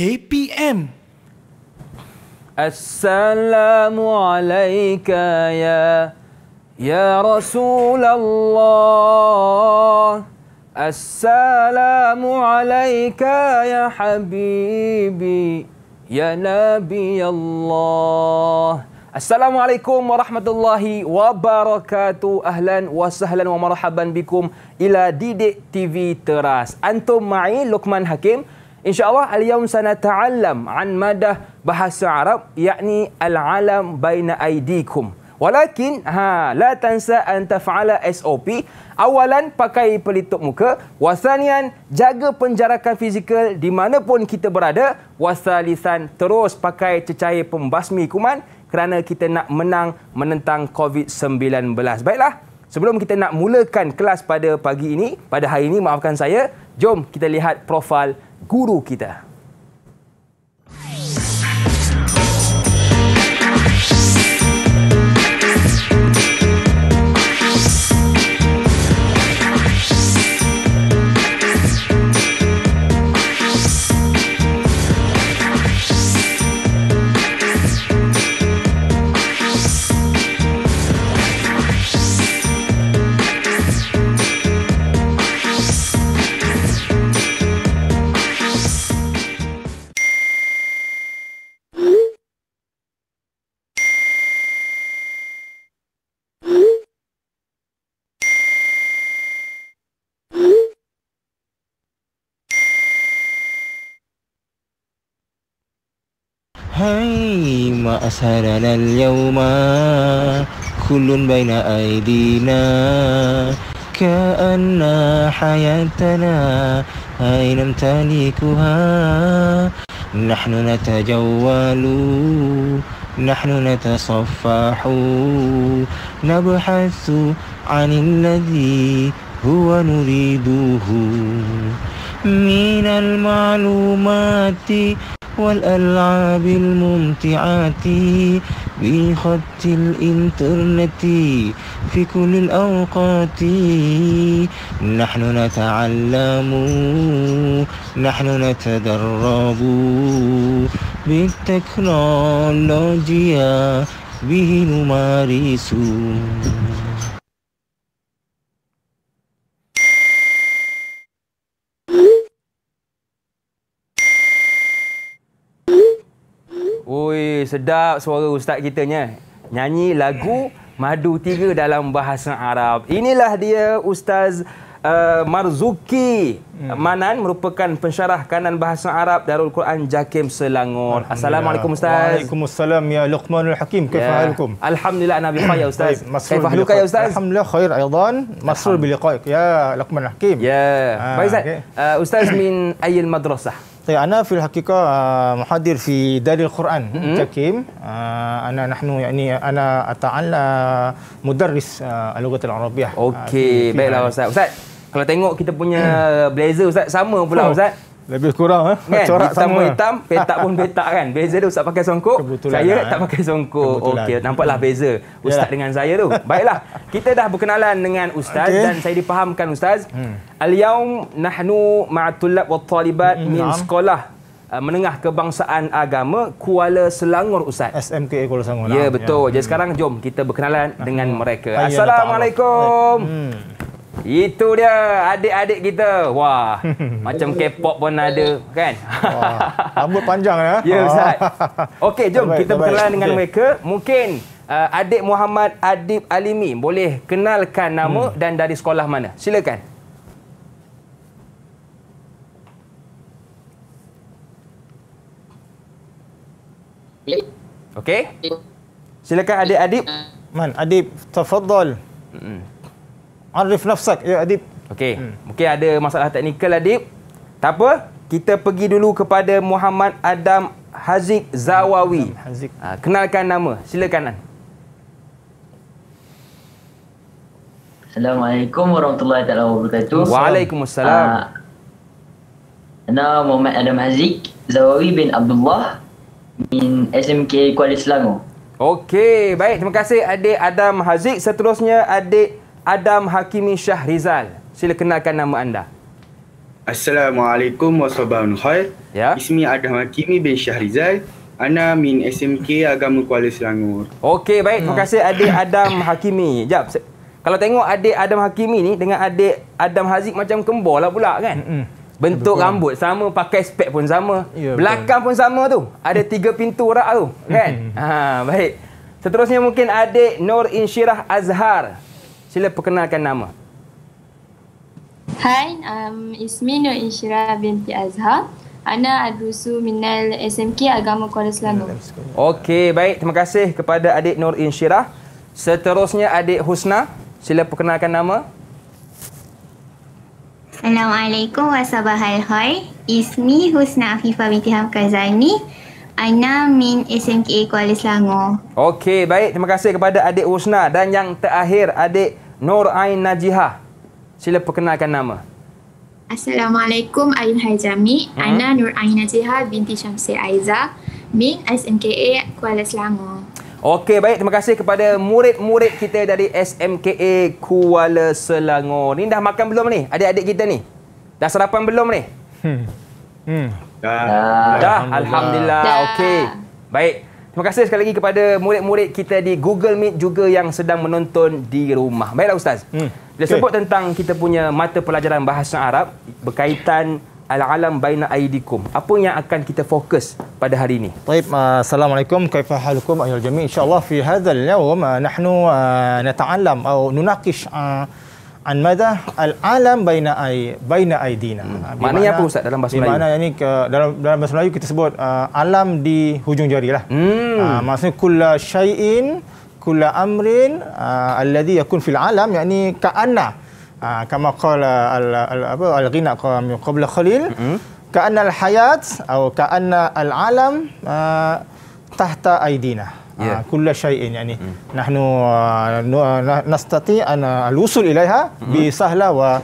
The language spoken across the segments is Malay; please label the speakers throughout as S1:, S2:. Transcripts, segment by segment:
S1: KPM. Assalamualaikum ya ya Rasulullah. Assalamualaikum ya Habibi ya Nabi Allah. Assalamualaikum warahmatullahi wabarakatuh. Ahlan wa sahlan wa marhaban bikum ila Didik TV Teras. Antum mai Luqman Hakim. InsyaAllah, al-yawm sana ta'allam an madah bahasa Arab, yakni al-alam baina aidikum. Walakin, ha, la tansa an taf'ala SOP. Awalan, pakai pelitup muka. Wasanian, jaga penjarakan fizikal di mana pun kita berada. Wasalisan, terus pakai cecair pembasmi kuman kerana kita nak menang menentang COVID-19. Baiklah, sebelum kita nak mulakan kelas pada pagi ini, pada hari ini, maafkan saya. Jom kita lihat profil guru kita
S2: ثم أسهلنا اليوم كل بين أيدينا كأن حياتنا أين نمتلكها نحن نتجول نحن نتصفح نبحث عن الذي هو نريده من المعلومات والألعاب الممتعة بخط الإنترنت في كل الأوقات نحن نتعلم نحن نتدرب بالتكنولوجيا به نمارس
S1: sedap suara ustaz kita ni. Eh. Nyanyi lagu Madu Tiga dalam bahasa Arab. Inilah dia Ustaz uh, Marzuki Hmm. Manan merupakan pensyarah kanan bahasa Arab Darul Quran Jakim Selangor. Assalamualaikum ustaz. Waalaikumsalam
S2: ya Luqmanul Hakim. Kaifahalukum?
S1: Ya. Yeah. Alhamdulillah ana bi khair ya ustaz. Kaifahaluka ya ustaz?
S2: Alhamdulillah khair aidan. Masrur bi liqaik ya Luqmanul Hakim. Ya. Yeah. Baik ustaz. Okay. Uh, ustaz min
S1: ayil madrasah?
S2: طيب أنا في الحقيقة محاضر في دار القرآن تكيم أنا نحن يعني أنا أتعلم مدرس اللغة
S1: العربية. أوكي. بيلا وسائل. Kalau tengok kita punya blazer Ustaz, sama pula oh. Ustaz.
S2: Lebih kurang eh. Kan? Corak hitam sama. Hitam
S1: petak pun petak kan. Beza dia Ustaz pakai songkok. Kebetulan saya lah, tak eh. pakai songkok. Okey, nampaklah hmm. beza Ustaz Yalah. dengan saya tu. Baiklah, kita dah berkenalan dengan Ustaz okay. dan saya dipahamkan Ustaz. Hmm. Al-yaum nahnu ma'atullab wa talibat hmm. min sekolah uh, menengah kebangsaan agama Kuala Selangor Ustaz. SMK Kuala Selangor. Ya, betul. Ya. Jadi hmm. sekarang jom kita berkenalan nah. dengan mereka. Ayah, Assalamualaikum. Hmm. Itu dia adik-adik kita. Wah, macam K-pop pun ada kan? Wah, rambut panjang ya. Ya ah. Ustaz. Okey, jom terbaik, kita berkenalan dengan okay. mereka. Mungkin uh, adik Muhammad Adib Alimi boleh kenalkan nama hmm. dan dari sekolah mana. Silakan. Okey. Silakan adik Adib. Man, Adib, tafadhal. Hmm, Arif nafsak ya Adib. Okey. Hmm. Mungkin ada masalah teknikal Adib. Tak apa, kita pergi dulu kepada Muhammad Adam Haziq Zawawi. Adam Haziq. Ha, kenalkan nama. Silakan.
S3: Assalamualaikum warahmatullahi taala wabarakatuh. Waalaikumsalam. Uh,
S1: ah, nama Muhammad Adam Haziq Zawawi bin Abdullah min SMK Kuala Selangor. Okey, baik. Terima kasih adik Adam Haziq. Seterusnya adik Adam Hakimi Rizal, Sila kenalkan nama anda.
S2: Assalamualaikum
S1: warahmatullahi wabarakatuh. Ya. Ismi Adam Hakimi bin Syahrizal. Ana min SMK Agama Kuala Selangor. Okey, baik. Terima hmm. kasih adik Adam Hakimi. Jap. Kalau tengok adik Adam Hakimi ni dengan adik Adam Haziq macam kembar lah pula kan? Mm-hmm. Bentuk betul. rambut sama, pakai spek pun sama. Yeah, ya, Belakang betul. pun sama tu. Ada tiga pintu rak tu. Kan? Hmm. ha, baik. Seterusnya mungkin adik Nur Inshirah Azhar. Sila perkenalkan nama.
S4: Hai, um, ismi Nur Inshira binti Azhar. Ana Adusu Minal SMK Agama Kuala Selangor.
S1: Okey, baik. Terima kasih kepada adik Nur Inshira. Seterusnya adik Husna, sila perkenalkan nama.
S4: Assalamualaikum warahmatullahi wabarakatuh. Ismi Husna Afifah binti Hamka Zaini. Aina min SMKA Kuala Selangor.
S1: Okey, baik. Terima kasih kepada adik Usna dan yang terakhir adik Nur Ain Najihah. Sila perkenalkan nama.
S4: Assalamualaikum Ain Haijami. Hmm? Aina Nur Ain Najihah binti Syamsi Aiza min SMKA Kuala Selangor.
S1: Okey, baik. Terima kasih kepada murid-murid kita dari SMKA Kuala Selangor. Ni dah makan belum ni? Adik-adik kita ni? Dah sarapan belum ni? Hmm. Hmm. Dah. Dah. Alhamdulillah. Dah. Okey. Baik. Terima kasih sekali lagi kepada murid-murid kita di Google Meet juga yang sedang menonton di rumah. Baiklah Ustaz. Hmm. Bila okay. sebut tentang kita punya mata pelajaran bahasa Arab berkaitan Al-alam baina aidikum. Apa yang akan kita fokus pada hari ini?
S2: Baik, uh, assalamualaikum. Kaifa halukum ayol jami? Insya-Allah fi hadzal yawm uh, nahnu uh, nata'allam atau nunaqish uh, an madha al alam baina ai baina aidina hmm. mana, apa pusat dalam bahasa Melayu maknanya ni ke, dalam dalam bahasa Melayu kita sebut uh, alam di hujung jarilah hmm. uh, maksudnya kull syai'in kull amrin uh, alladhi yakun fil alam yakni ka'anna uh, kama qala al, al, apa al ghina qabla khalil hmm. ka'anna al hayat atau ka'anna al alam uh, tahta aidina Ha, yeah. uh, kulla syai'in yakni mm. nahnu uh, uh, nastati an uh, alusul ilaiha mm-hmm. bi sahla wa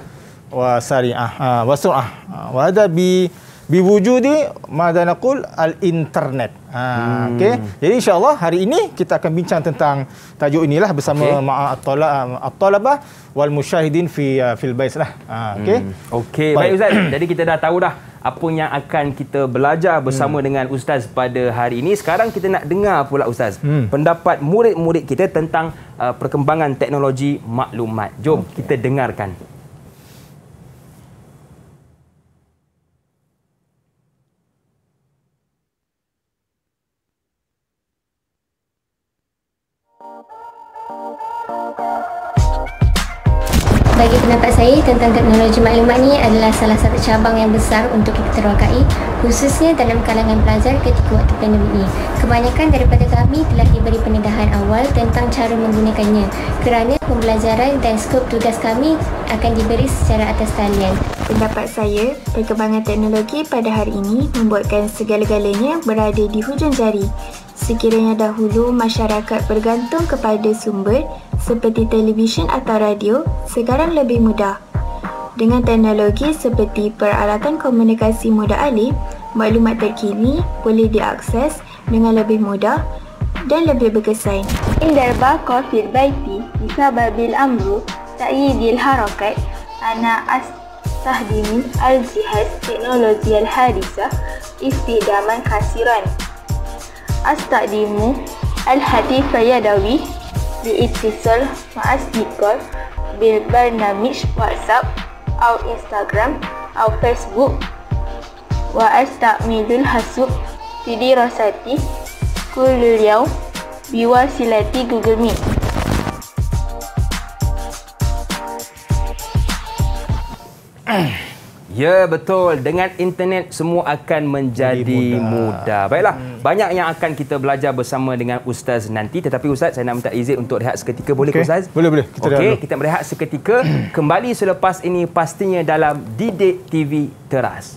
S2: wa sari'ah uh, wa su'ah uh, wa hada bi biwujudi madanakul al internet. Ha, hmm. Okay, jadi insyaallah hari ini kita akan bincang tentang tajuk inilah bersama okay. ma'atolah atolabah
S1: wal mushahidin fi uh, fil bais lah. Ha, okay, hmm. okay. baik Ustaz. jadi kita dah tahu dah apa yang akan kita belajar bersama hmm. dengan Ustaz pada hari ini. Sekarang kita nak dengar pula Ustaz hmm. pendapat murid-murid kita tentang uh, perkembangan teknologi maklumat. Jom okay. kita dengarkan.
S4: Bagi pendapat saya tentang teknologi maklumat ni adalah salah satu cabang yang besar untuk kita terwakai, khususnya dalam kalangan pelajar ketika waktu pandemik ini. Kebanyakan daripada kami telah diberi pendedahan awal tentang cara menggunakannya kerana pembelajaran dan skop tugas kami akan diberi secara atas talian. Pendapat saya, perkembangan teknologi pada hari ini membuatkan segala-galanya berada di hujung jari. Sekiranya dahulu masyarakat bergantung kepada sumber seperti televisyen atau radio, sekarang lebih mudah. Dengan teknologi seperti peralatan komunikasi mudah alih, maklumat terkini boleh diakses dengan lebih mudah dan lebih berkesan. Indar bakar fil baiti bisabab bil amru ta'yidil harakat ana astahdimin al-jihaz teknologi al-hadisah istidaman kasiran. أستقدم الحديث يدوي لاتصال مع أصدقائي بالبرنامج واتساب أو إنستغرام أو فيسبوك وأستعمل الحاسوب في دراستي كل اليوم بواسطة جوجل ميت
S1: Ugh. Ya betul dengan internet semua akan menjadi mudah. mudah. Baiklah hmm. banyak yang akan kita belajar bersama dengan ustaz nanti tetapi ustaz saya nak minta izin untuk rehat seketika boleh okay. ustaz? Boleh boleh. Kita okay, kita berehat seketika kembali selepas ini pastinya dalam Didik TV Teras.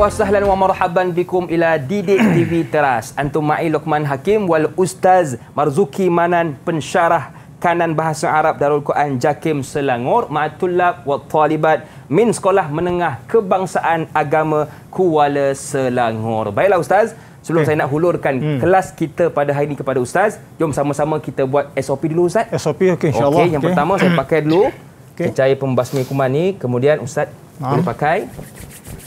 S1: wa sahlan wa marhaban bikum ila Didik TV Teras. Antum ma'i Luqman Hakim wal Ustaz Marzuki Manan pensyarah kanan bahasa Arab Darul Quran Jakim Selangor ma'atullab wa talibat min sekolah menengah kebangsaan agama Kuala Selangor. Baiklah Ustaz, sebelum okay. saya nak hulurkan hmm. kelas kita pada hari ini kepada Ustaz, jom sama-sama kita buat SOP dulu Ustaz. SOP okey insyaAllah. Okey, yang okay. pertama saya pakai dulu. Okay. Kecaya pembasmi kuman ni, kemudian Ustaz boleh pakai.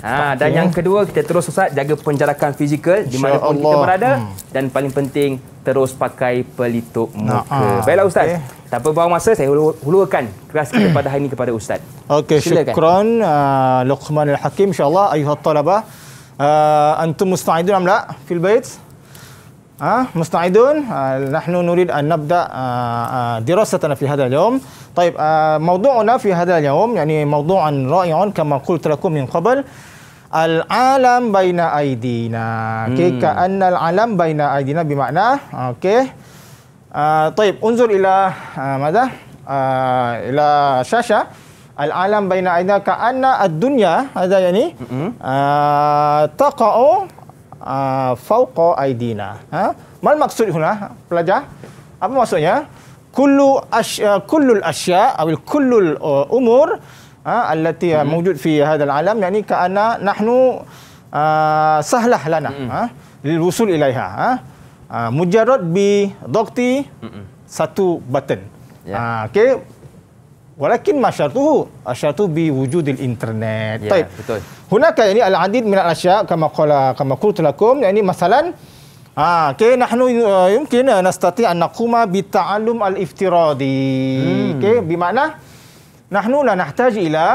S1: Ha, dan yang kedua kita terus Ustaz jaga penjarakan fizikal di mana pun kita berada hmm. dan paling penting terus pakai pelitup muka. Nah, Baiklah Ustaz. Okay. Tanpa buang masa saya hul- hulurkan kelas kita pada hari ini kepada Ustaz.
S2: Okey, syukran uh, Luqman al-Hakim insya-Allah ayuhat talaba. Uh, ah, antum musta'idun am la fil bait? Ah, ha? musta'idun? Uh, nahnu nurid an nabda uh, uh, dirasatana fi hadha al-yawm. طيب موضوعنا في هذا اليوم يعني موضوع رائع كما قلت لكم من قبل al alam baina aidina okey hmm. ka annal alam baina aidina bermakna okey uh, taib unzur ila uh, ah, madza uh, ah, ila syasha al alam baina aidina ka anna ad dunya hadza yani mm taqa'u fawqa aidina ha mal maksud huna pelajar apa maksudnya kullu asya kullul asya atau kullul uh, umur Ha, allati hmm. mawjud fi hadzal alam yakni kaana nahnu uh, sahlah lana hmm. ha lil wusul ilaiha ha uh, mujarrad bi dhaqti hmm. satu button ya yeah. uh, okey walakin masyartuhu asyartu bi wujudil internet yeah, Taib. betul hunaka yani al adid min al asya kama qala kama qultu lakum yani masalan Ha, okay, nahnu eh, mungkin uh, nastati an naquma bi ta'allum al iftiradi. Hmm. Okay, bi nahnu la nahtaj ila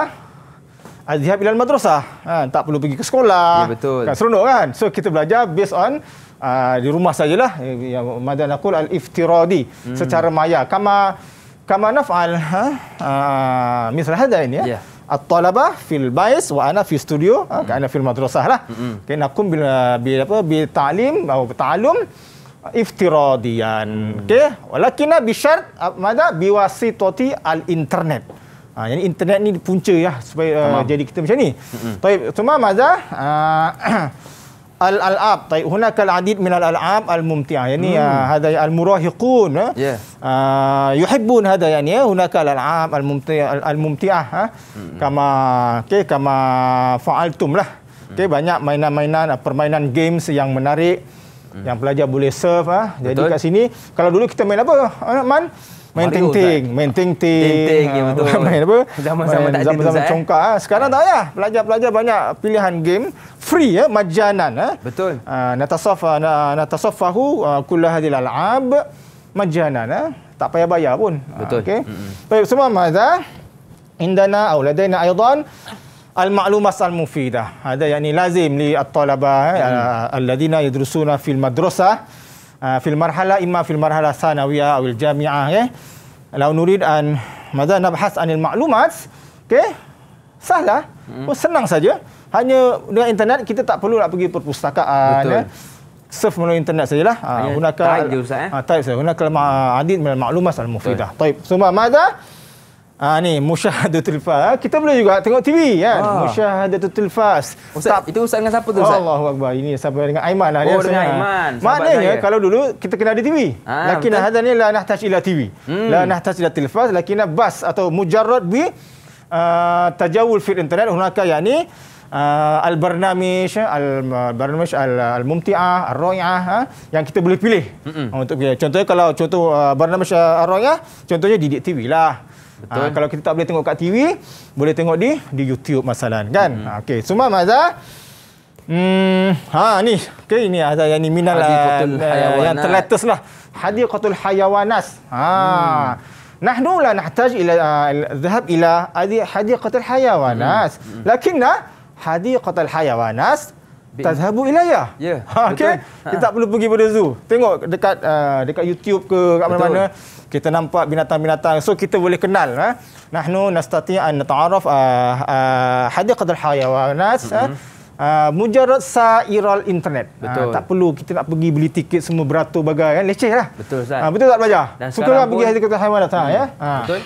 S2: azhab ila madrasah ha, tak perlu pergi ke sekolah ya, betul. kan seronok kan so kita belajar based on uh, di rumah sajalah ya, ya madan naqul al iftiradi hmm. secara maya kama kama naf'al ha uh, misal hada ini ya yeah. At-talaba fil bais wa ana fi studio ha, hmm. ha, kana fil madrasah lah. Hmm. Okay, nakum bil bi apa bi ta'lim atau ta'lum iftiradian. Hmm. Okey, walakinna bi syart mada bi wasitati al internet. Ha, yang internet ni punca ya supaya uh, jadi kita macam ni. Baik, cuma maza ah, al al'ab taib hunaka al adid min al al'ab al mumti'ah yani hmm. uh, hada al murahiqun ya yeah. uh, yuhibbun hada yani ya hunaka al al'ab al mumti'ah ha? hmm. kama okay, kama fa'altum lah mm. okay, hmm. banyak mainan-mainan permainan games yang menarik mm. yang pelajar boleh serve ha? jadi Betul. kat sini kalau dulu kita main apa man main ting-ting, main ting-ting. Ya, main apa? Zaman-zaman tak zaman -zaman congkak. Eh. Sekarang tak payah. Pelajar-pelajar banyak pilihan game. Free, ya, majanan. Eh. Betul. Uh, ah, natasof, uh, natasofahu uh, kullah hadil al-ab. Majanan. Eh. Tak payah bayar pun. Betul. Uh, okay. Mm-hmm. semua mazah. Indana awladaina aydan al-ma'lumat al-mufidah. Ada yang ni lazim li at-talaba eh, mm. alladhina yadrusuna fil madrasah. Ah, fil marhala imma fil marhala sanawiyah awil jami'ah okay? Lau nurid an madza nabhas anil ma'lumat, okey? Sahlah. Hmm. Oh, senang saja. Hanya dengan internet kita tak perlu nak pergi perpustakaan. Betul. Ya? surf melalui internet sajalah ha, gunakan type je ustaz eh ha, type saja gunakan ma adid maklumat al mufidah type semua so, mada Ah ha, ni musyahadatul fas. Ha, ah, kita boleh juga tengok TV kan. Ha. Ah. Musyahadatul fas. Ustaz, Stop. itu ustaz dengan siapa tu ustaz? Allahu akbar. Ini siapa dengan Aiman lah oh, dengan Aiman. Maknanya saya. kalau dulu kita kena ada TV. Ha, ah, Lakin hadan ni la nahtaj ila TV. Hmm. La nahtaj ila tilfas, lakinna bas atau mujarrad bi uh, tajawul fil internet. Hunaka yakni uh, al-barnamish, al-barnamish, al-mumti'ah, al-ro'i'ah ha, yang kita boleh pilih. Mm-mm. Untuk pilih. contohnya kalau contoh uh, barnamish uh, ar contohnya Didik TV lah. Betul. Ha, kalau kita tak boleh tengok kat TV, boleh tengok di di YouTube masalan kan. Hmm. Ha, ah, okay. Suma Mazza. Hmm, ha ni. Okay, ini ada yang ni minal lah. eh, yang terletus lah. Hadiqatul Hayawanas. Ha. Hmm. Nahnu la nahtaj ila dhahab ah, ila hadiqatul hayawanas. Hmm. Lakinna hadiqatul hayawanas tazhabu ilayah.
S1: Ya. Yeah, okay? Kita ha. tak
S2: perlu pergi pada zoo. Tengok dekat uh, dekat YouTube ke kat mana-mana kita nampak binatang-binatang. So kita boleh kenal ha. Nahnu nastati' an nata'arraf uh, uh, hadiqat al-hayawanat ha. mm-hmm. uh, mujarad sa'iral internet. Ha, betul. Uh, tak perlu kita nak pergi beli tiket semua beratur bagai kan. Leceh lah.
S1: Betul Ustaz. Uh, betul
S2: tak belajar? Suka lah pergi hadiqat al-hayawanat. Ha, ya? Betul.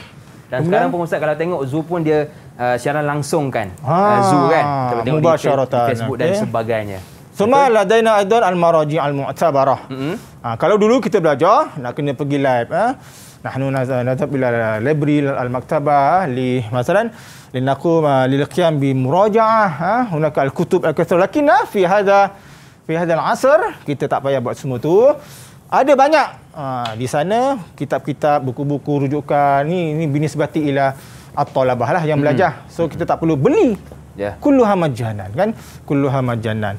S1: Dan Kemudian, sekarang pun Ustaz kalau tengok zoo pun dia uh, siaran langsung kan uh, ha. uh, zoo kan kita tengok di Facebook dan okay. Eh. sebagainya
S2: Suma ladaina aidan al maraji al mu'tabarah mm-hmm. uh, ha, kalau dulu kita belajar nak kena pergi live eh ha, nahnu nazab bila library al maktaba ha, li masalan linakum uh, lil qiyam bi murajaah ha uh, al kutub al kathir lakin uh, fi hadha fi hadha al asr kita tak payah buat semua tu ada banyak uh, di sana kitab-kitab buku-buku rujukan ni ni binisbati ila atau labah lah yang hmm. belajar. Hmm. So kita tak perlu beli. Yeah. Kulluha majanan kan? Kulluha majanan.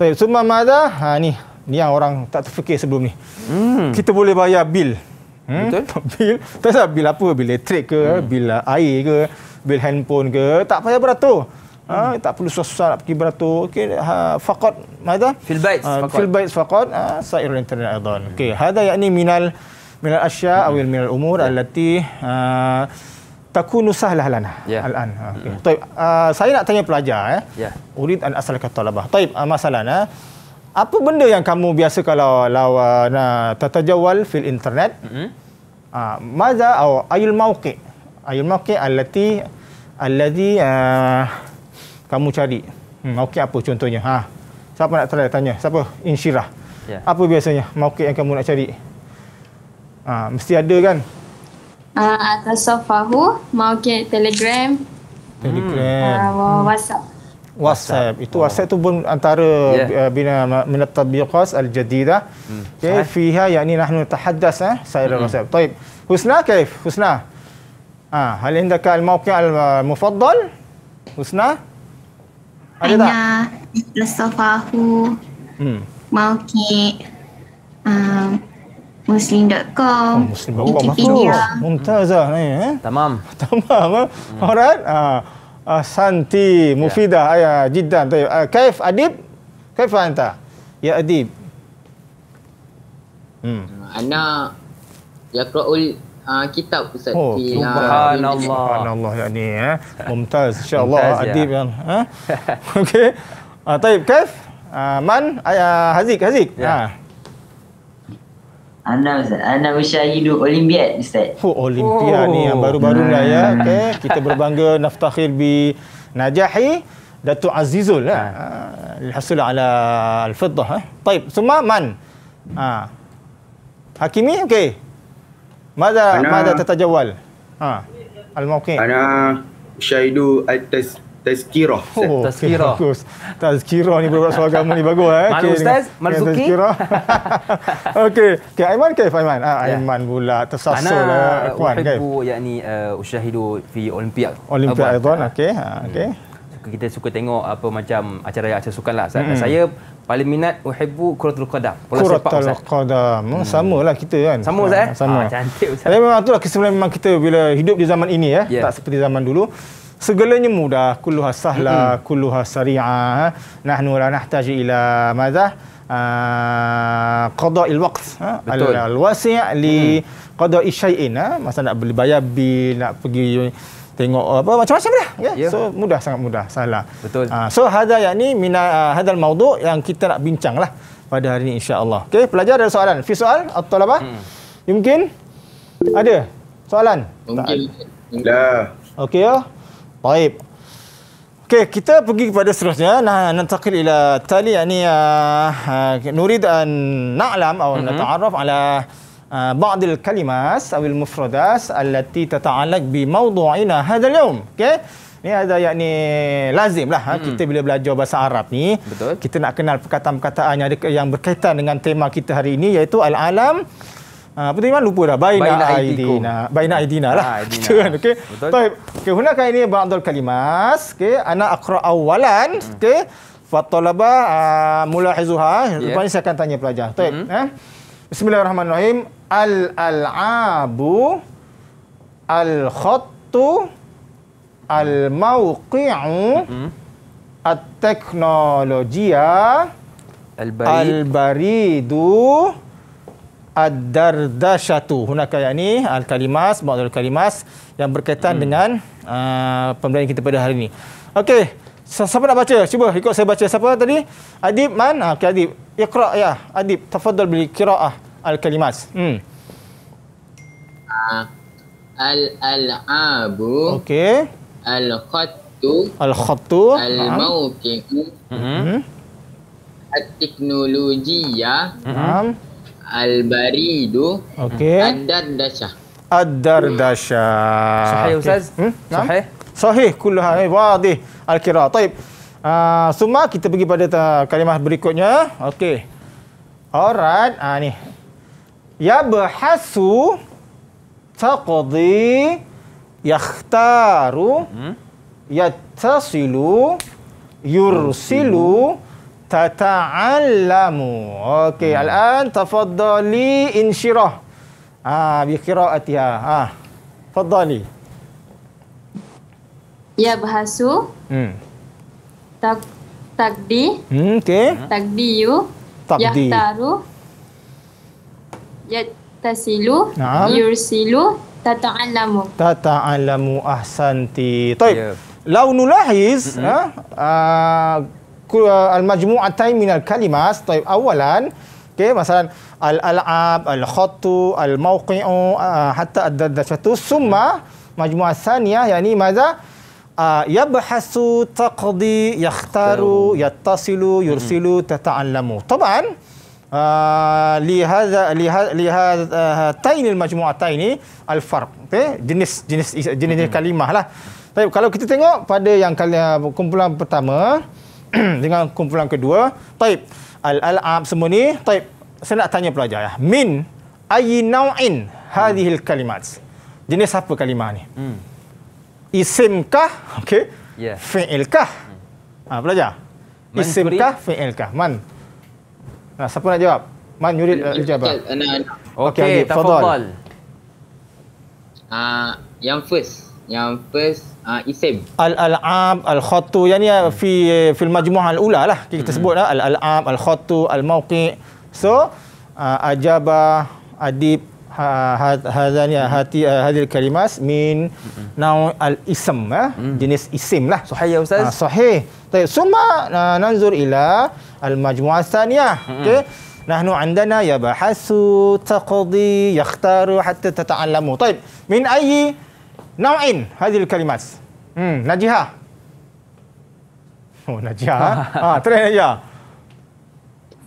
S2: So, summa mada? Ha ni, ni yang orang tak terfikir sebelum ni. Hmm. Kita boleh bayar bil. Hmm? Betul? bil. Tak bil apa? Bil elektrik ke, hmm. bil air ke, bil handphone ke, tak payah beratur. Ha, hmm. tak perlu susah-susah nak pergi beratur. Okey, ha, faqat mada? Fil baits faqat. Fil baits faqat. Ha, sairul internet adhan. Okey, hmm. hada yakni minal minal asya hmm. awil minal umur yeah. alati uh, ha, takunu sahlah lana yeah. al-an ha, okay. mm. Taib, uh, saya nak tanya pelajar eh yeah. urid an asalaka talabah طيب uh, ah, masalahnya apa benda yang kamu biasa kalau lawan uh, ah, tatajawal fil internet mm-hmm. uh, maza au ayul mauqi ayul mauqi allati allazi uh, kamu cari hmm, mauqi apa contohnya ha siapa nak try tanya siapa insyirah yeah. apa biasanya mauqi yang kamu nak cari uh, mesti ada kan
S4: uh, Atasa Fahu mau ke Telegram
S2: Telegram hmm. uh, WhatsApp WhatsApp. WhatsApp. Itu oh. WhatsApp tu pun antara yeah. Uh, bina min at-tabiqas al-jadidah. Hmm. Okay. Sahih. Fiha yakni nahnu tahaddas eh saira hmm. WhatsApp. Baik. Husna kaif? Husna. Ah, hal indaka al-mawqi' al-mufaddal? Husna?
S4: Ada tak? Ya, Lasafahu. Hmm. Mawqi' um, muslim.com oh, muslim bawa masuk
S2: muntazah ni eh tamam tamam eh? Hmm. alright ah uh, santi ya. mufidah yeah. ayah Jidan, tayyib uh, kaif adib kaif anta ya adib hmm
S3: ana yaqraul Uh, ah, kitab pusat oh, Subhanallah Subhanallah
S2: yang ni eh. Mumtaz InsyaAllah ya. Adib ya. kan eh? Okay uh, Taib Kaif uh, Man uh, ya, Hazik, Hazik, yeah. Ana Ustaz. Ana Mushahidu Olimpiad Ustaz. Oh, Olimpiad oh. ni yang oh. baru-baru lah ya. Hmm. Okay. Kita berbangga naftakhir bi najahi Datu Azizul lah. Ha. Ya. Hmm. Ah, Hasil ala al-fiddah. Eh. Taib. Suma man. Ha. Hakimi? Okay. Mada, mada tata jawal? Ha. Al-Mawqin. Ana Mushahidu Al-Tazmi. Tazkirah. Oh, Tazkirah. Okay, bagus. ni berbual soal agama ni bagus. Eh. Okay, Malu Ustaz, Malu Zuki. Tazkirah. okay. okay, Aiman ke Aiman? Ah, ya. Aiman yeah. pula tersasul. Ana, lah. Kuan, wahibu
S1: okay. ni uh, usyahidu fi Olimpiak. Olimpiak Aizan, okay. Ha, okay. Hmm kita suka tengok apa macam acara-acara sukan lah. Hmm. Saya paling minat Uhibu Kuratul Qadam. Kuratul
S2: Qadam. Oh, hmm. Sama lah kita kan. Sama ha, Ustaz? Eh? Sama. Ah, cantik Ustaz. Tapi memang itulah kesempatan memang kita bila hidup di zaman ini eh, ya. Yeah. Tak seperti zaman dulu segalanya mudah kulluha sahla mm-hmm. kulluha sari'a ha. nahnu la nahtaj ila madha uh, qada'il waqt ha. al wasi' li mm-hmm. qada'i syai'in ha? masa nak beli bayar bil nak pergi tengok apa macam-macam dah ya yeah. yeah. so mudah sangat mudah salah betul uh, so hadza yakni min uh, ah, hadzal mawdu' yang kita nak bincang lah pada hari ini insya-Allah okey pelajar ada soalan fi soal atau hmm. apa mungkin ada soalan mungkin dah. lah okey ya oh? Baik. Okey, kita pergi kepada seterusnya. Nah, nantaqil ila tali yakni uh, ah, ah, nurid an na'lam aw mhm. nata'arraf ala uh, ah, ba'd al kalimas aw al mufradat allati tata'allaq bi mawdu'ina hadha al yawm. Okey. Ni ada yakni lazim lah hmm. kita mhm. bila belajar bahasa Arab ni Betul. kita nak kenal perkataan-perkataan yang ada yang berkaitan dengan tema kita hari ini iaitu al-alam Ha, apa tadi mana lupa dah. Baina Aidina. Baina Aidina lah. Kita ah, kan. Okay. Betul. Okay. Hunak kali ini Abdul Kalimas. Okay. Anak akra awalan. Hmm. Okay. Fatolaba uh, ah, Mulahizuha. Yeah. Lepas ni saya akan tanya pelajar. Okay. Mm eh. Bismillahirrahmanirrahim. Al-al'abu. Al-khattu. Al-mawqi'u. Mm -hmm. At-teknologia. teknologiya Al ad-dardashatu hunaka ni al-kalimas ma'dul kalimas yang berkaitan hmm. dengan uh, pembelajaran kita pada hari ini. Okey, siapa nak baca? Cuba ikut saya baca. Siapa tadi? Adib Man. Ah, okay, Adib. Iqra ya. Adib, tafadhal bil qira'ah al-kalimas. Hmm.
S3: Ah, al abu, Okey. Al-khattu. Al-khattu. Al-mawqi'u. Mhm. Al-teknologi ya. Mhm. Mm Al-Baridu okay. Ad-Dardashah
S2: Ad-Dardashah Sahih Ustaz hmm? Sahih Sahih Kulluha hmm. Eh, wadih Al-Kira Taib uh, ah, Suma kita pergi pada ta- kalimah berikutnya Okey Alright uh, Ni Ya berhasu Taqadi Yakhtaru hmm? Yatasilu Yursilu hmm tata'allamu. Okey, hmm. al-an tafaddali insyirah. Ah, bi qira'atiha. Ah. Tafaddali.
S4: Ya bahasu. Hmm. Tak takdi. Hmm, okey. Takdi yu. Takdi. Yahtaru. Ya tasilu. Naam. Yursilu. Tata'allamu.
S2: Tata'allamu ahsanti. Baik. Yeah. Lau nulahiz, mm-hmm. ha? Uh, ah, Uh, al-majmu'atain minal kalimas taib awalan okey masalan al-al'ab al-khattu al-mawqi'u uh, hatta ad-dadatu summa majmu'ah thaniyah yakni madza uh, yabhasu taqdi yakhtaru yattasilu hmm. yursilu tata'allamu taban lihada lihada lihada tain al-majmu'atain al-farq okey jenis jenis jenis hmm. kalimah lah Baik, kalau kita tengok pada yang kumpulan pertama, dengan kumpulan kedua. Taib. Al-al'ab semua ni. Taib. Saya nak tanya pelajar ya. Min ayi naw'in hadihil hmm. kalimat. Jenis apa kalimah ni? Hmm. Isim kah? Okay. Yeah. Fi'il kah? Hmm. Ha, pelajar. Manturi. Isim kah? Fi'il kah? Man. Nah, siapa nak jawab? Man yurid al-jawab. Eh,
S3: okay, okay, okay. Tafadol. Uh, ah, yang first. Yang first uh, isim.
S2: al al am, al-khatu. Yang ni hmm. fi fil majmu' al-ula lah. Kita hmm. sebut lah. al am, al-khatu, al-mawqi'. So, uh, ajaba, adib, ha, hazani, hmm. hati, uh, hadir kalimas min hmm. naw al-isim. Eh? Hmm. Jenis isim lah. Sahih ya Ustaz? Uh, sahih. Tayyip. Suma uh, nanzur ila al-majmu' al-thaniyah. Hmm. Okay. Nahnu andana bahasu taqadi yakhtaru hatta tata'allamu. Tayyip. Min ayyi Nau'in hadil kalimat. Hmm, Najiha. Oh, Najiha. ha, try Najiha.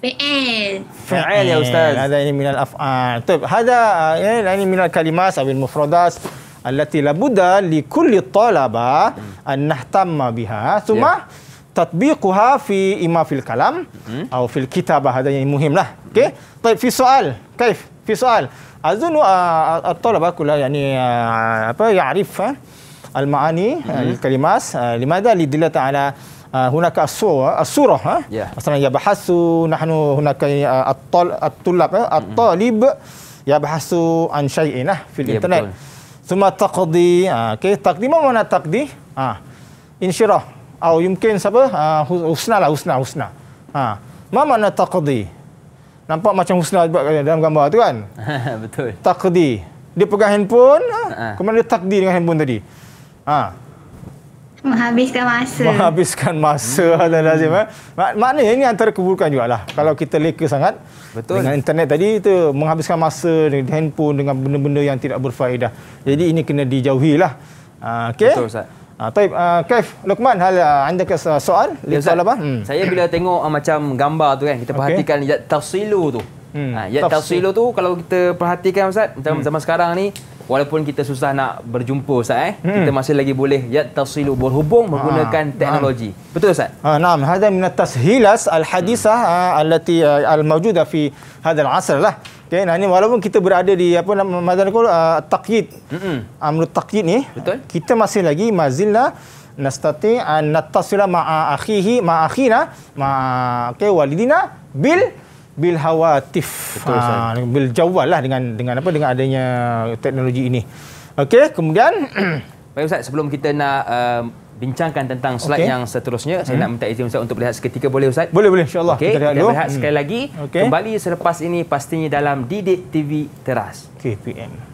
S4: Fa'il.
S2: Fa'il ya ustaz. Eh, hada ini minal af'al. Tu, hada eh, ini minal kalimat atau mufradat allati labudda li kulli talaba an nahtamma biha. Suma ya. tatbiquha fi imma fil kalam atau hmm. fil kitabah. Hada ini muhim lah. Okey. Baik, fi soal. Kaif, fi soal azun at-talab akula yani apa ya'rif al-ma'ani al-kalimas limadha lidillata ala هناك الصورة ها مثلا يبحث نحن هناك الطلاب الطالب يبحث عن شيء في الانترنت ثم تقضي اوكي تقضي ما معنى تقضي؟ اه انشراح او يمكن سبب حسنى لا حسنى حسنى ما معنى تقضي؟ Nampak macam Husna dalam gambar tu kan? Betul. Takdi. Dia pegang handphone, uh-huh. kemudian dia takdi dengan handphone tadi. Ha.
S4: Menghabiskan masa.
S2: Menghabiskan masa hmm. dan lazim. Eh. Mak- maknanya ini antara keburukan juga lah. Kalau kita leka sangat Betul. dengan internet tadi, itu menghabiskan masa dengan handphone dengan benda-benda yang tidak berfaedah. Jadi ini kena dijauhi lah. Uh, ha, okay? Betul Ustaz. Ah, baik, uh, Kaif Lukman, hal uh, anda ke soal? Ya,
S1: Ustaz, hmm. Saya bila tengok uh, macam gambar tu kan, kita perhatikan okay. tafsilu tu. Hmm. Ha, tafsilu tu kalau kita perhatikan Ustaz, macam hmm. zaman sekarang ni, walaupun kita susah nak berjumpa Ustaz eh, hmm. kita masih lagi boleh ya tafsilu berhubung menggunakan ha. teknologi. Ha. Betul Ustaz? Ha,
S2: naam, hadha min at-tashilas al-hadisah hmm. allati al-mawjuda fi hadha al-asr lah. Okay, nah ini walaupun kita berada di apa nama mazhab uh, taqyid. Hmm. Amrul ah, taqyid ni, Betul. kita masih lagi mazilla nastati an nattasila ma'a akhihi ma'a akhina ma okay, walidina bil bil hawatif. Betul, ah, bil jawal lah dengan dengan apa dengan adanya teknologi ini. Okey, kemudian
S1: Baik Ustaz, sebelum kita nak uh, bincangkan tentang slide okay. yang seterusnya. Hmm. Saya nak minta izin Ustaz untuk melihat seketika boleh Ustaz? Boleh, boleh. InsyaAllah. Okay. Kita lihat, kita dulu. lihat sekali hmm. lagi. Okay. Kembali selepas ini pastinya dalam Didik TV Teras. KPM. Okay,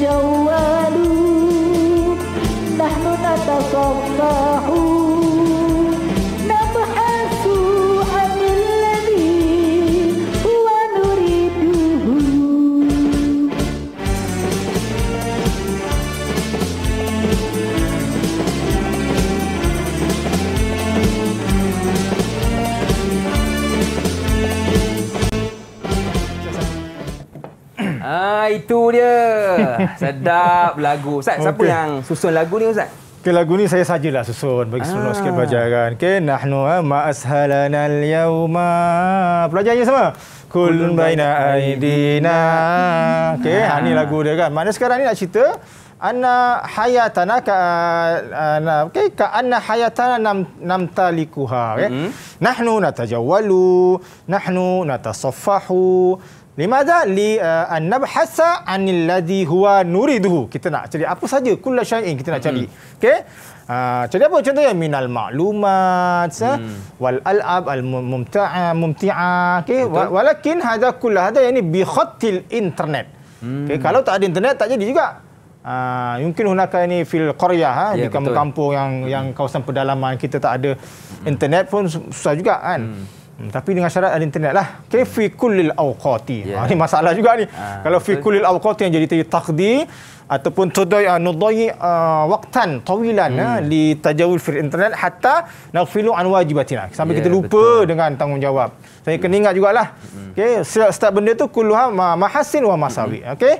S5: jauh aduh Nahnu nata sombahu
S1: itu dia. Sedap lagu. Ustaz, okay. siapa yang susun lagu ni Ustaz?
S2: Okay, lagu ni saya sajalah susun
S1: bagi seronok ah. sikit kan. Okay, nahnu
S2: ma ashalana al-yawma. Pelajarnya sama. Kul baina aidina. Okay, ha. ni lagu dia kan. Mana sekarang ni nak cerita? Anna hayatana ka ana okay, ka anna hayatana nam nam talikuha okay? Mm-hmm. nahnu natajawalu nahnu natasaffahu Limadha li uh, anabhasa anil ladhi huwa nuriduhu. Kita nak cari apa saja. Kula syai'in kita nak cari. Hmm. Okay. Uh, cari apa contohnya? Minal maklumat. Hmm. wal al'ab al-mumti'a. Mumti'a. Okay. Betul. Walakin hadha kulla hadha. Ini bi khotil internet. Hmm. Okay. Kalau tak ada internet tak jadi juga. Uh, mungkin hunaka ini fil korea ha, ya, di kampung-kampung yang, hmm. yang kawasan pedalaman kita tak ada hmm. internet pun susah juga kan. Hmm. Hmm, tapi dengan syarat ada internet lah. Okay, hmm. fi kullil awqati. Yeah. Ya. Ha, ini masalah juga ni. Ha, Kalau betul. fi kullil awqati yang jadi takdi ataupun tudai uh, nudai uh, ah, waktan tawilan hmm. uh, li tajawul fir internet hatta nafilu an wajibatina. Sampai yeah, kita lupa betul. dengan tanggungjawab. Saya kena hmm. ingat jugalah. Hmm. Okay, start benda tu kulluha mahasin wa masawi. Hmm. Okay.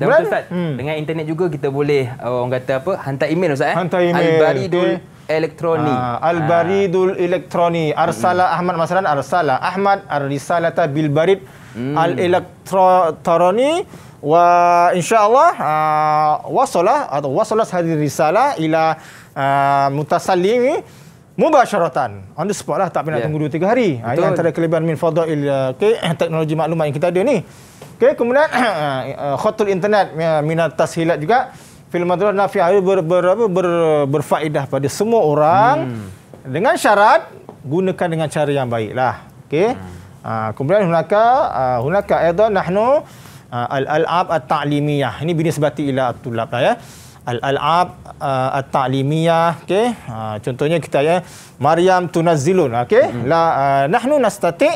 S1: Dan Ustaz, hmm. dengan internet juga kita boleh uh, orang kata apa? Hantar email Ustaz. Eh? Hantar email. Al-baridul elektronik. Uh, Al-Baridul
S2: uh. Elektroni. Hmm. Arsala mm. Ahmad Masran Arsala Ahmad Ar-Risalata Bil Barid mm. al elektronik. wa insyaallah uh, ah, wasala atau wasalah hadhihi risalah ila uh, mutasallim mubasharatan on the spot lah tak payah yeah. tunggu 2 3 hari ha, ini antara kelebihan min fadail okay, eh, teknologi maklumat yang kita ada ni okey kemudian uh, eh, khatul internet uh, minat tashilat juga Filman itu nafiah ber, ber, ber, ber, ber, berfaedah pada semua orang hmm. dengan syarat gunakan dengan cara yang baiklah. Okey. Hmm. Ha, kemudian hunaka ha, hunaka aidha nahnu ah, al al'ab at ta'limiyah. Ini bini sebati ila at-tulab lah ya. Al al'ab at ta'limiyah. Okey. Ha, contohnya kita ya Maryam tunazzilun. Okey. Hmm. La uh, nahnu nastati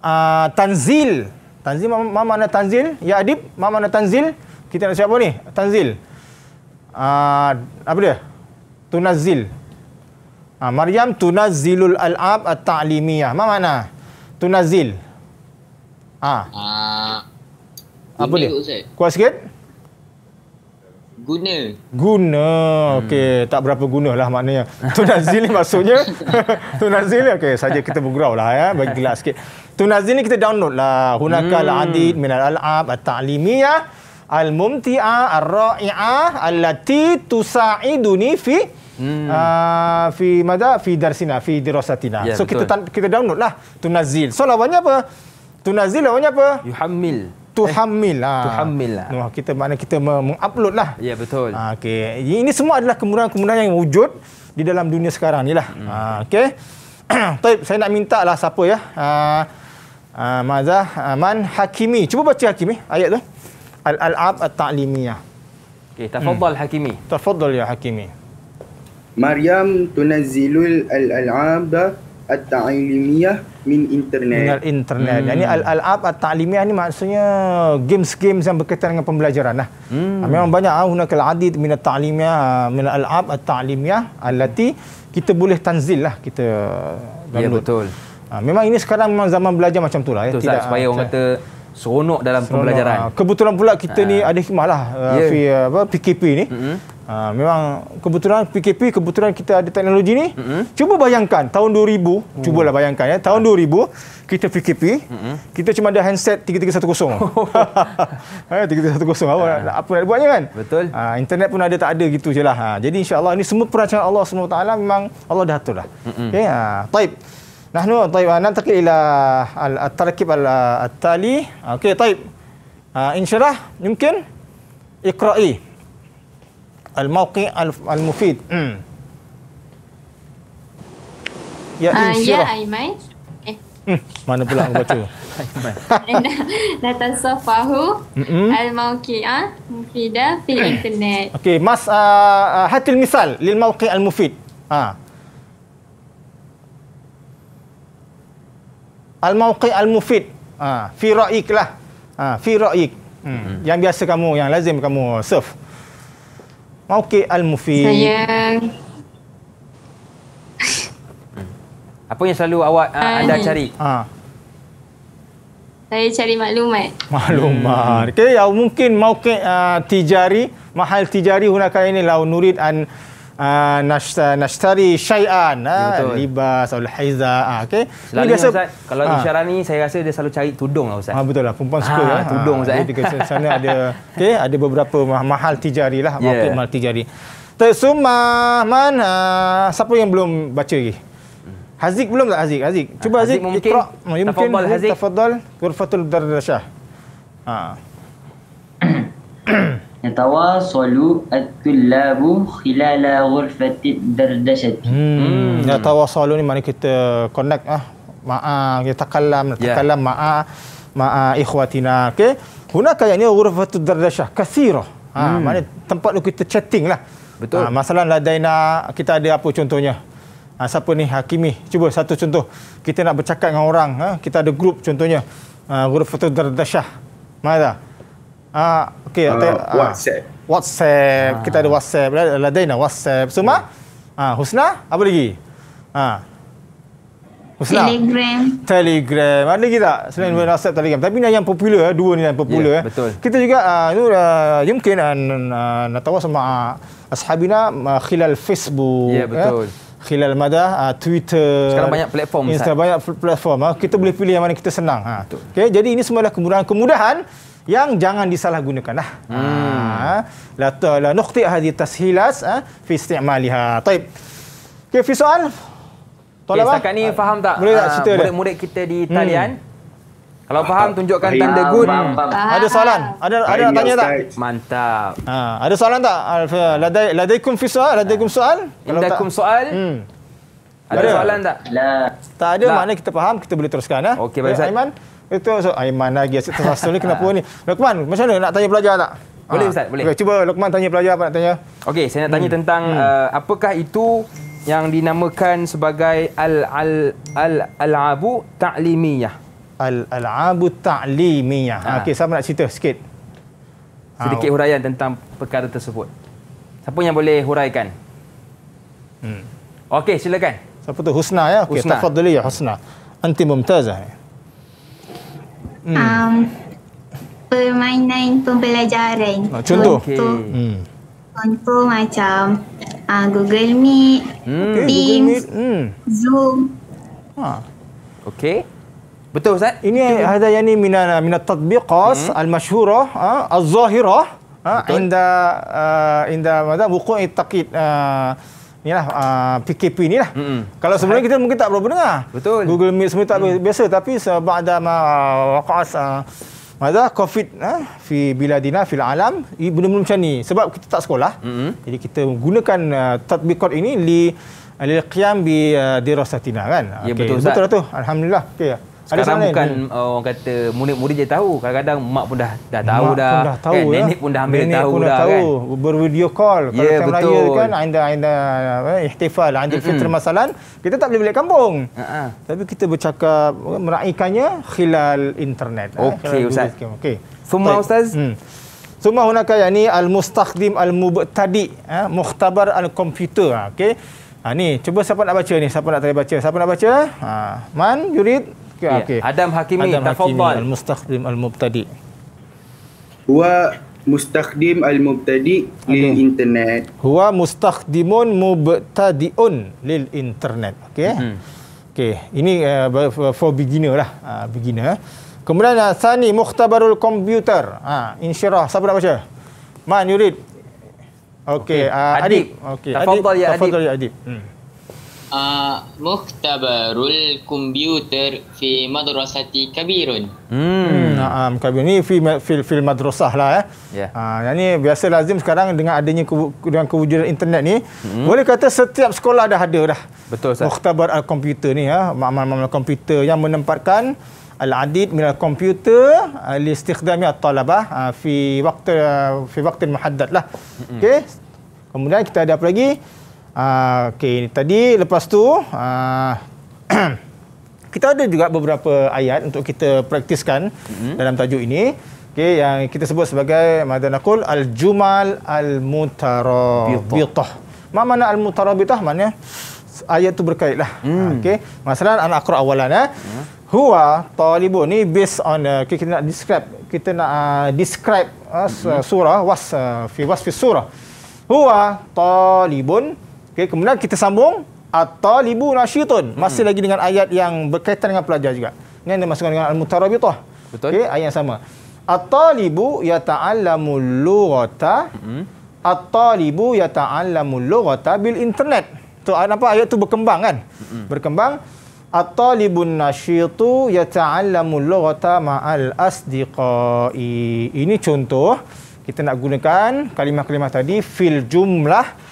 S2: uh, tanzil. Tanzil mana tanzil? Ya Adib, mana tanzil? Kita nak siapa ni? Tanzil. Ah, apa dia? Tunazil. Uh, Maryam tunazilul al-ab at-ta'limiyah. Ah. Apa makna? Tunazil. Ha.
S3: Uh,
S2: guna apa dia? Kuat sikit? Guna. Guna. Hmm. Okey, tak berapa gunalah maknanya. Tunazil ni maksudnya Tunazil ni okey, saja kita bergurau lah ya, bagi gelak sikit. Tunazil ni kita download lah. Hunakal hmm. adid min al-al'ab at-ta'limiyah al-mumti'ah ar-ra'i'ah Lati, tusa'iduni fi Hmm. Uh, fi mada fi darsina fi dirasatina yeah, so betul. kita kita download lah tunazil so lawannya apa tunazil lawannya apa yuhammil tuhammil lah. tuhammil lah. Oh, kita mana kita mengupload lah ya yeah, betul uh, okey ini semua adalah kemudahan-kemudahan yang wujud di dalam dunia sekarang ni lah hmm. uh, okey Taib, saya nak minta lah siapa ya uh, uh, Mazah Aman uh, Hakimi Cuba baca Hakimi Ayat tu al-alab al talimiyah Okay, tafadhal hmm. Hakimi. Tafadhal ya Hakimi. Maryam tunazzilul al-alab al talimiyah min internet. Min internet. Hmm. Yani al-alab al talimiyah ni maksudnya games-games yang berkaitan dengan pembelajaran lah. Hmm. Ah, memang banyak ah hunaka al-adid min al talimiyah ah, min al-alab al talimiyah allati kita boleh tanzil lah kita ya, download. Ya betul. Ha, memang ini sekarang memang zaman belajar macam tu lah. Ya. Tidak, supaya orang
S1: kata seronok dalam seronok, pembelajaran. Ah,
S2: kebetulan pula kita uh, ni ah. ada hikmah lah yeah. via, ya. apa, PKP ni. Mm-hmm. Ha, memang kebetulan PKP kebetulan kita ada teknologi ni mm-hmm. cuba bayangkan tahun 2000 mm. lah bayangkan ya tahun 2000 kita PKP mm-hmm. kita cuma ada handset 3310 ha 3310 apa apa nak buatnya kan betul ha, internet pun ada tak ada gitu jelah ha jadi insyaallah ini semua perancangan Allah Subhanahu taala memang Allah dah atur dah mm-hmm. okey ha taib نحن طيب ننتقل الى التركيب التالي اوكي طيب انشرح يمكن اقرأي الموقع المفيد م. يا انشرح يا ما نبلغ
S4: لا تنسى فهو الموقع مفيدة في الانترنت
S2: اوكي مس هات المثال للموقع المفيد اه al-mauqi' al-mufid. Ha, fi ra'ik lah. Ha, fi ra'ik. Hmm. hmm. Yang biasa kamu, yang lazim kamu surf. Mauqi' al-mufid. Sayang. Hmm. Apa yang selalu awak uh, anda cari? Ha.
S4: Saya cari maklumat.
S2: Maklumat. Hmm. Okay, ya, mungkin mauqi' uh, tijari, mahal tijari gunakan ini lau nurid an uh, nashtari syai'an uh, libas atau haiza uh, okey ini biasa Ustaz, kalau uh, isyarat ni saya rasa dia selalu cari tudung lah Ustaz uh, betul lah perempuan suka ha, uh, tudung Ustaz uh, eh. jadi sana ada okey ada beberapa mahal tijari lah yeah. market mahal tijari Tersuma mana? siapa yang belum baca lagi Haziq belum tak Haziq Haziq cuba Haziq, Haziq ikra mungkin, mungkin tafadhal Haziq tafadhal ghurfatul dardashah ha Yatawasalu
S3: at-tullabu khilala ghurfati dardashati. Hmm.
S2: hmm. Yatawasalu ni mana kita connect ah. Ma'a kita takallam, ya. takallam ma'a yeah. ma'a ma ikhwatina. Okey. Hunaka yakni ghurfatu dardashah kathira. Ah, ha, hmm. mana tempat tu kita chatting lah. Betul. Ha, masalah ladaina kita ada apa contohnya? Ha, siapa ni Hakimi? Cuba satu contoh. Kita nak bercakap dengan orang, ha? kita ada group contohnya. Ah, ha, ghurfatu dardashah. Mana? Dah? Ah, okay. Uh, ah, okay. Ah, WhatsApp. WhatsApp. Ah. Kita ada WhatsApp. Ladaina lah, lah, WhatsApp. Suma? Yeah. Ah, Husna? Apa lagi? Ah. Husna? Telegram. Telegram. Ada lagi tak? Selain hmm. WhatsApp, Telegram. Tapi ni yang popular. Eh. Dua ni yang popular. Yeah, ya, Betul. Kita juga, ah, uh, itu uh, ya mungkin uh, nak tahu sama uh, ashabina uh, khilal Facebook. Ya, yeah, betul. Eh. Khilal Mada, uh, Twitter. Sekarang banyak platform. Instagram, banyak platform. Uh. Kita boleh pilih yang mana kita senang. Uh. Okay, jadi ini semua adalah kemudahan-kemudahan. kemudahan kemudahan yang jangan disalahgunakan. disalahgunakanlah. Ha. Hmm. Ah, la nuqti hadhihi tashilas ah, fi isti'maliha. Baik. Okey, fi soal.
S1: Tolak okay, Setakat ni faham tak? Boleh tak ah, cerita Murid-murid kita di talian. Hmm. Kalau faham tunjukkan tanda good. Faham, faham. Ada soalan? Ada ada nak tanya tak? Mantap. Ha, ada soalan tak?
S2: Eh, ladai ladaikum fi soal, ladaikum soal? Ladaikum soal. Hmm.
S1: Ada, ada soalan tak?
S2: La. Tak ada La. makna kita faham, kita boleh teruskan ha. Okey, baik Ustaz. Ya, itu so, Aiman lagi asyik
S1: terasa ni kenapa ni. Lokman, macam mana nak tanya pelajar tak? Boleh ah. Ustaz, boleh. Okay, cuba Lokman tanya pelajar apa nak tanya. Okey, saya nak tanya hmm. tentang hmm. Uh, apakah itu yang dinamakan sebagai al-al-al-abu al ta'limiyah. Al-al-abu ta'limiyah. Ha. Okey, siapa nak cerita sikit? Sedikit ah. huraian tentang perkara tersebut. Siapa yang boleh huraikan? Hmm. Okey, silakan. Siapa tu? Husna
S2: ya? Okey, tafadhali ya Husna. Anti mumtazah. Ya hmm.
S4: um, permainan pembelajaran. Ah, contoh.
S2: Okay. Contoh, hmm.
S4: contoh macam uh, Google Meet, hmm. Teams, Google Meet. Hmm. Zoom. Ha.
S1: Okay.
S2: Betul Ustaz. Ini ada yani ni minat tatbiqas hmm. al-mashhurah al zahirah ha, ha inda uh, inda madah buku itaqid. uh, inilah uh, ah, PKP ni lah. Mm-hmm. Kalau sebelum kita mungkin tak berapa dengar. Betul. Google Meet semua tak mm. biasa tapi sebab ada uh, waqas uh, ada COVID uh, fi biladina fil alam ibnu belum macam ni sebab kita tak sekolah. Mm-hmm. Jadi kita gunakan uh, tatbikat ini li li qiyam bi uh, dirasatina
S1: kan. Ya, okay. betul, betul, lah tu.
S2: Alhamdulillah. Okay. Ya
S1: sekarang bukan ya. orang kata murid-murid je tahu kadang-kadang mak pun dah dah tahu dah, dah tahu kan? nenek pun dah ambil nenek tahu pun dah, dah tahu
S2: kan? bervideo call kalau yeah, macam raya kan anda anda ihtifal lah, anda fitri masalan kita tak boleh balik kampung uh-huh. tapi kita bercakap meraikannya khilal internet ha, okey eh, ustaz okey semua okay. ustaz hmm. Suma hunaka yani al-mustakhdim al-mubtadi eh, mukhtabar al computer. Ha, okey ha, ni cuba siapa nak baca ni siapa nak tadi baca siapa nak baca ha, man yurid Okay, ya, okay. Adam Hakimi, Adam Hakimi Al-Mustakhdim Al-Mubtadi. Huwa mustakhdim al-mubtadi okay. lil internet. Huwa mustakhdimun mubtadiun lil internet. Okey, Mm-hmm. Okay. Ini uh, for beginner lah. Uh, beginner. Kemudian uh, Sani, Mukhtabarul Komputer. Uh, insyirah. Siapa nak baca? Man, you read. Okay. okay. Uh, Adib. Adib. Okay. ya Adib. Tafadol ya Adib. Hmm
S3: uh, Mukhtabarul Computer fi Madrasati Kabirun.
S2: Hmm, ha hmm. Kabirun ni fi fi madrasah lah eh. Ya. Ha yeah. uh, biasa lazim sekarang dengan adanya dengan kewujudan internet ni, hmm. boleh kata setiap sekolah dah ada dah. Betul Ustaz. Mukhtabar al-Computer ni ya, ha, makmal komputer yang menempatkan al-adid minal komputer li istikhdami at-talabah uh, ha, fi waktu uh, fi waqtin muhaddad lah. Hmm. Okey. Kemudian kita ada apa lagi? Ah, okay. tadi lepas tu ah, kita ada juga beberapa ayat untuk kita praktiskan hmm dalam tajuk ini. Okay, yang kita sebut sebagai madanakul al-jumal al-mutarabitah. Ma mana al-mutarabitah? Maknanya ayat tu berkait lah. Ah, mm. Okay. Masalah anak akra awalan. Eh. Mm. Huwa talibu ni based on uh, eh, okay, kita nak describe kita nak uh, describe uh, surah was uh, fi was fi surah. Huwa talibun Okey, kemudian kita sambung at-talibu nasyitun. Masih hmm. lagi dengan ayat yang berkaitan dengan pelajar juga. Ini yang dimasukkan dengan al-mutarabithah. Betul. Okey, ayat yang sama. At-talibu yata'allamu lughata. Hmm. At-talibu yata'allamu lughata bil internet. Tu apa ayat tu berkembang kan? Hmm. Berkembang. At-talibun nasyitu yata'allamu lughata ma'al asdiqai. Ini contoh kita nak gunakan kalimah-kalimah tadi fil jumlah.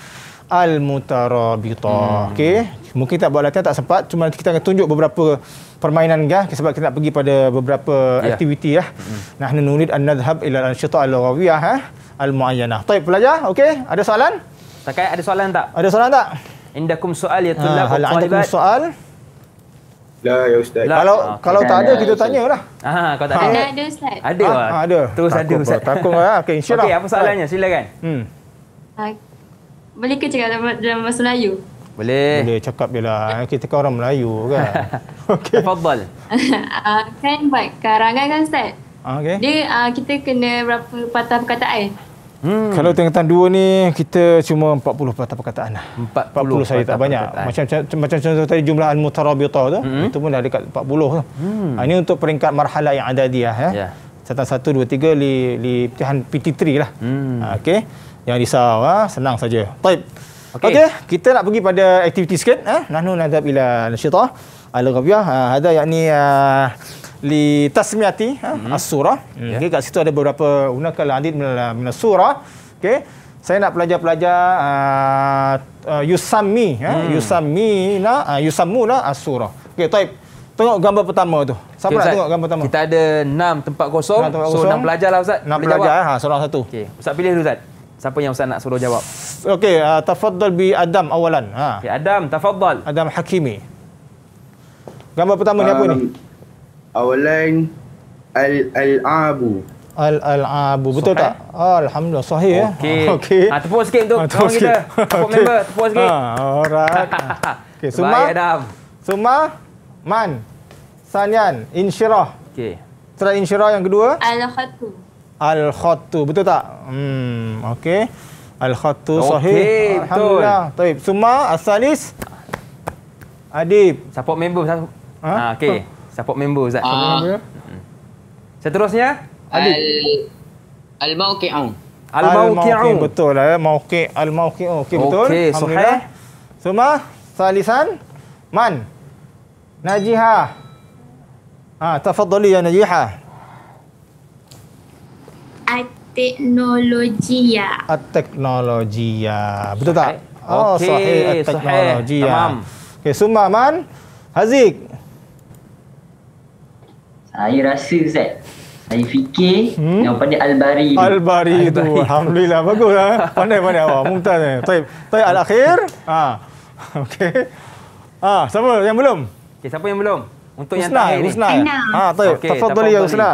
S2: Al-Mutarabitah. Hmm. Okey. Mungkin tak buat latihan tak sempat. Cuma nanti kita akan tunjuk beberapa permainan kah ya, sebab kita nak pergi pada beberapa yeah. aktiviti lah. Hmm. Nahnu nurid an nadhhab ila al-anshita al-rawiyah ha? al-muayyanah. Baik pelajar, okey. Ada soalan? Tak
S1: ada soalan tak? Ada soalan tak? Indakum soal ya tulab. Ah, ha, ya, kalau ada ah, soal Ya, kalau okay, kalau tak ada, kita tanya lah. Ah, ha, kau tak ada?
S4: Ada, Ustaz. Ada
S1: ha, ha, ada. Terus takut ada, Ustaz. Takut lah. Okey, insyaAllah. Okey, apa soalannya? Silakan. Hmm.
S4: Uh, boleh ke cakap dalam, dalam bahasa Melayu?
S2: Boleh. Boleh cakap je lah. Eh, kita kan orang Melayu kan. Okey. Football.
S4: Ah, kan baik karangan kan Ustaz? Ah, okey. Dia uh, kita kena berapa patah perkataan?
S2: Hmm. Kalau tengah tahun dua ni, kita cuma 40 patah perkataan lah. 40, 40 saya tak perkataan. banyak. Macam, macam contoh tadi jumlah al-mutarabita tu, hmm. itu pun dah dekat 40 tu. Hmm. ini untuk peringkat marhala yang ada dia. Eh. Ya. Yeah. satu dua tiga li, li, pilihan PT3 lah. Hmm. Okey. Jangan risau ha? Senang saja Baik Okey, okay, kita nak pergi pada aktiviti sikit eh. Nahnu nadhab ila nasyitah al-ghabiyah. Ha, ada yakni uh, li tasmiyati hmm. ha, mhm. as-surah. Ya. Okey, kat situ ada beberapa gunakan adid min surah Okey. Saya nak pelajar-pelajar Yusami, uh, yusammi ya, hmm. ha, yusammi
S1: hmm. Tengok gambar pertama tu. Siapa nak tengok gambar pertama? Kita ada 6 tempat kosong. So, 6 pelajar lah Ustaz. 6 pelajar, pelajar seorang satu. Okey, Ustaz pilih dulu Ustaz. Siapa yang Ustaz nak suruh jawab?
S2: Okey, uh, ah, tafadhal bi Adam awalan. Ha. Okay, Adam, tafadhal. Adam Hakimi. Gambar pertama um, ni apa ni? Um, awalan al Al Abu. al Al Abu Betul sahih. tak? Oh, Alhamdulillah, sahih ya. Okey. okey. Okay. Ah, ha, tepuk sikit tu. Ha, ah, tepuk Tepuk okay. member, tepuk sikit. Ha, alright. Okey, Suma. Baik, Adam. Suma. Man. Sanyan. Insyirah. Okey. Setelah insyirah yang kedua.
S4: Al-Khatu.
S2: Al-Khattu Betul tak? Hmm, okay Al-Khattu okay, Sahih betul. Alhamdulillah
S1: Taib Suma Asalis Adib Support member ha? Ah, ha, Okay Support member Ustaz uh. Support hmm. Seterusnya Adib
S3: Al-Mauki'u Al Al-Mauki'u
S1: Betul lah eh? ya Mauki'
S2: Al-Mauki'u Okay, okay betul Alhamdulillah Suma Salisan Man Najihah Ah, ha, tafadhali ya Najihah
S4: teknologia.
S2: At ah, teknologia. Betul tak? Okay. Oh, sahih at ah, teknologia. Tamam. Okey, Summa Man. Haziq. Saya rasa Zed. Saya fikir hmm? yang pandai Al-Bari. Al-Bari, tu. al Alhamdulillah. baguslah. Eh? Pandai-pandai awak. Mumtaz. Eh. Taib. Taib Al-Akhir. Ha. Okey. Ha, siapa yang belum?
S1: Okey, siapa yang belum? Untuk Usna, yang tak ini. Usna. Ha, Taib. Okay, ya Usna.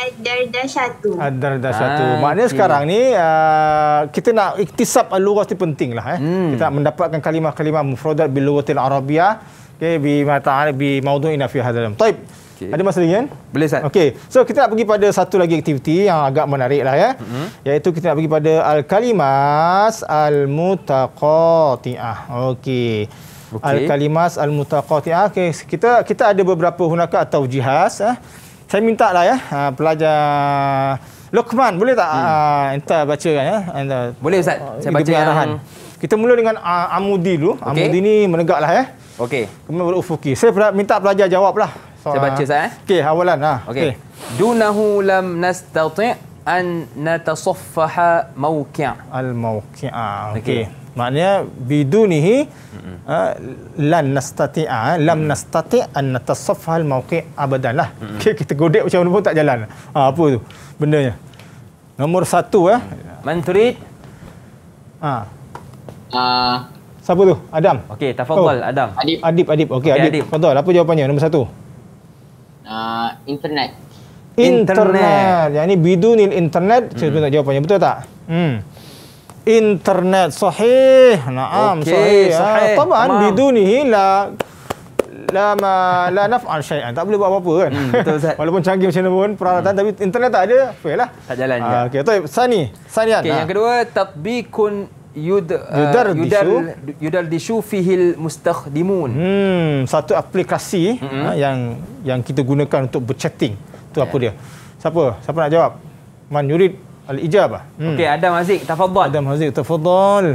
S4: Adar dah satu. Adar ah, dah satu.
S2: Ah, Maknanya okay. sekarang ni uh, kita nak iktisab al-lughah tu penting lah. Eh. Hmm. Kita mendapatkan kalimah-kalimah mufradat bil lughatil arabiyah. Okay, bi mata'arif bi maudu'ina fi hadalam. Taib. Okay. Ada masa lagi kan? Boleh Ustaz. Okay. So kita nak pergi pada satu lagi aktiviti yang agak menarik lah ya. Mm -hmm. Iaitu kita nak pergi pada Al-Kalimas Al-Mutaqati'ah. Okay. okay. Al-Kalimas Al-Mutaqati'ah. Okay. Kita kita ada beberapa hunaka atau jihas. Eh saya minta lah ya ha, pelajar Lokman boleh tak hmm. uh, entah baca kan ya entah, boleh ustaz
S1: uh, saya baca arahan
S2: kita mula dengan uh, amudi dulu okay. amudi ni menegak lah ya okey kemudian berufuki saya minta pelajar jawab lah so, saya baca ustaz eh
S1: okey awalan ha. okey okay. dunahu lam nastati an natasaffaha mawqi' al mawqi' okey okay
S2: maknanya bidunihi mm-hmm. uh, lan nastati'a ah, mm-hmm. nastati' an natasaffa al mawqi' abadan lah mm-hmm. okay, kita godek macam mana pun tak jalan ha, apa tu bendanya nombor satu eh man Ah, ha. Uh. siapa tu adam okey tafadhal oh. adam adib adib, adib. okey okay, adib. adib apa jawapannya nombor satu
S3: uh, internet internet, internet.
S2: yang ni bidunil internet mm-hmm. saya nak jawapannya betul tak hmm internet sahih naam okay, sahih, sahih. Ya. sahih. taban bidunihi la la ma, la naf'al syai'an tak boleh buat apa-apa kan hmm, betul ustaz walaupun canggih macam mana pun peralatan hmm. tapi internet tak ada fail lah
S1: tak jalan juga ah, okey betul sani
S2: sanian okey ha. yang
S1: kedua tatbikun yud yudar uh, Yudar disu yudal disu fihil mustakhdimun hmm
S2: satu aplikasi mm-hmm. ha, yang yang kita gunakan untuk berchatting tu yeah. apa ya. dia siapa siapa nak jawab man yurid Al-Ijabah.
S1: Hmm. Okey, Adam Haziq, tafadhal. Adam Haziq, tafadhal.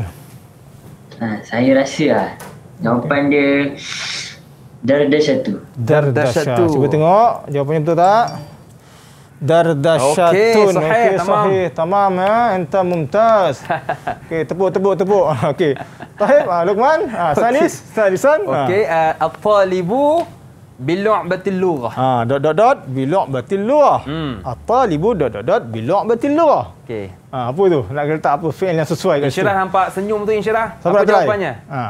S1: Ha, saya rasa lah. Jawapan dia...
S2: Dardasyatu. Dardasyatu. Cuba tengok. Jawapannya betul tak? Dardasyatun. Okey, sahih. Okay, sahih. Tamam. sahih. Tamam. Ha? Entah mumtaz. Okey, tepuk, tepuk, tepuk. Okey. Tahib, ha, ah, Luqman. Ha, ah, Sanis. Okay. Sanisan. Okey, ha. uh, Apalibu. Apalibu bilok batil lughah. Ha, dot dot dot bilok batil lughah. Hmm. At-talibu dot dot dot bilok batil lughah. Okey. Ha, apa tu? Nak letak apa fail yang sesuai kat insyirah
S1: nampak senyum tu insyirah. Siapa apa jawapannya?
S2: Ha.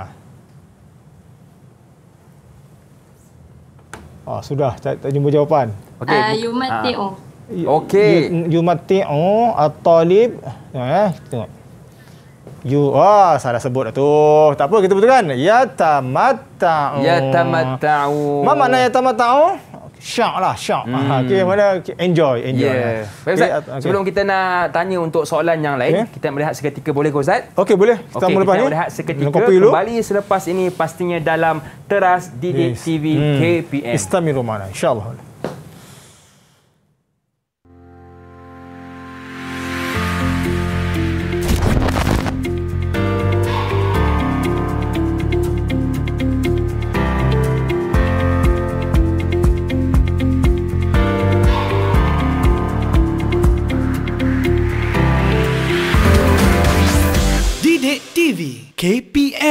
S2: ha, sudah tak, tak jumpa jawapan. Okey. Uh, ah, Yumati'u. Ha. Okey. Yumati'u at-talib. Ya, eh, tengok you oh, salah sebut tu. Tak apa kita Ya, betulkan. Yatamatta'u. Yatamatta'u.
S1: mana makna yatamatta'u? Syak lah, syak. Hmm. Okay, mana enjoy, enjoy. Yeah. Lah. Baik, Ustaz, okay. sebelum kita nak tanya untuk soalan yang lain, okay. kita melihat seketika boleh ke Ustaz? Okey, boleh. Kita okay, lepas ni. melihat seketika. Kembali dulu. selepas ini pastinya dalam teras DDTV yes. KPM. Hmm. Istamiru mana, insyaAllah. Allah.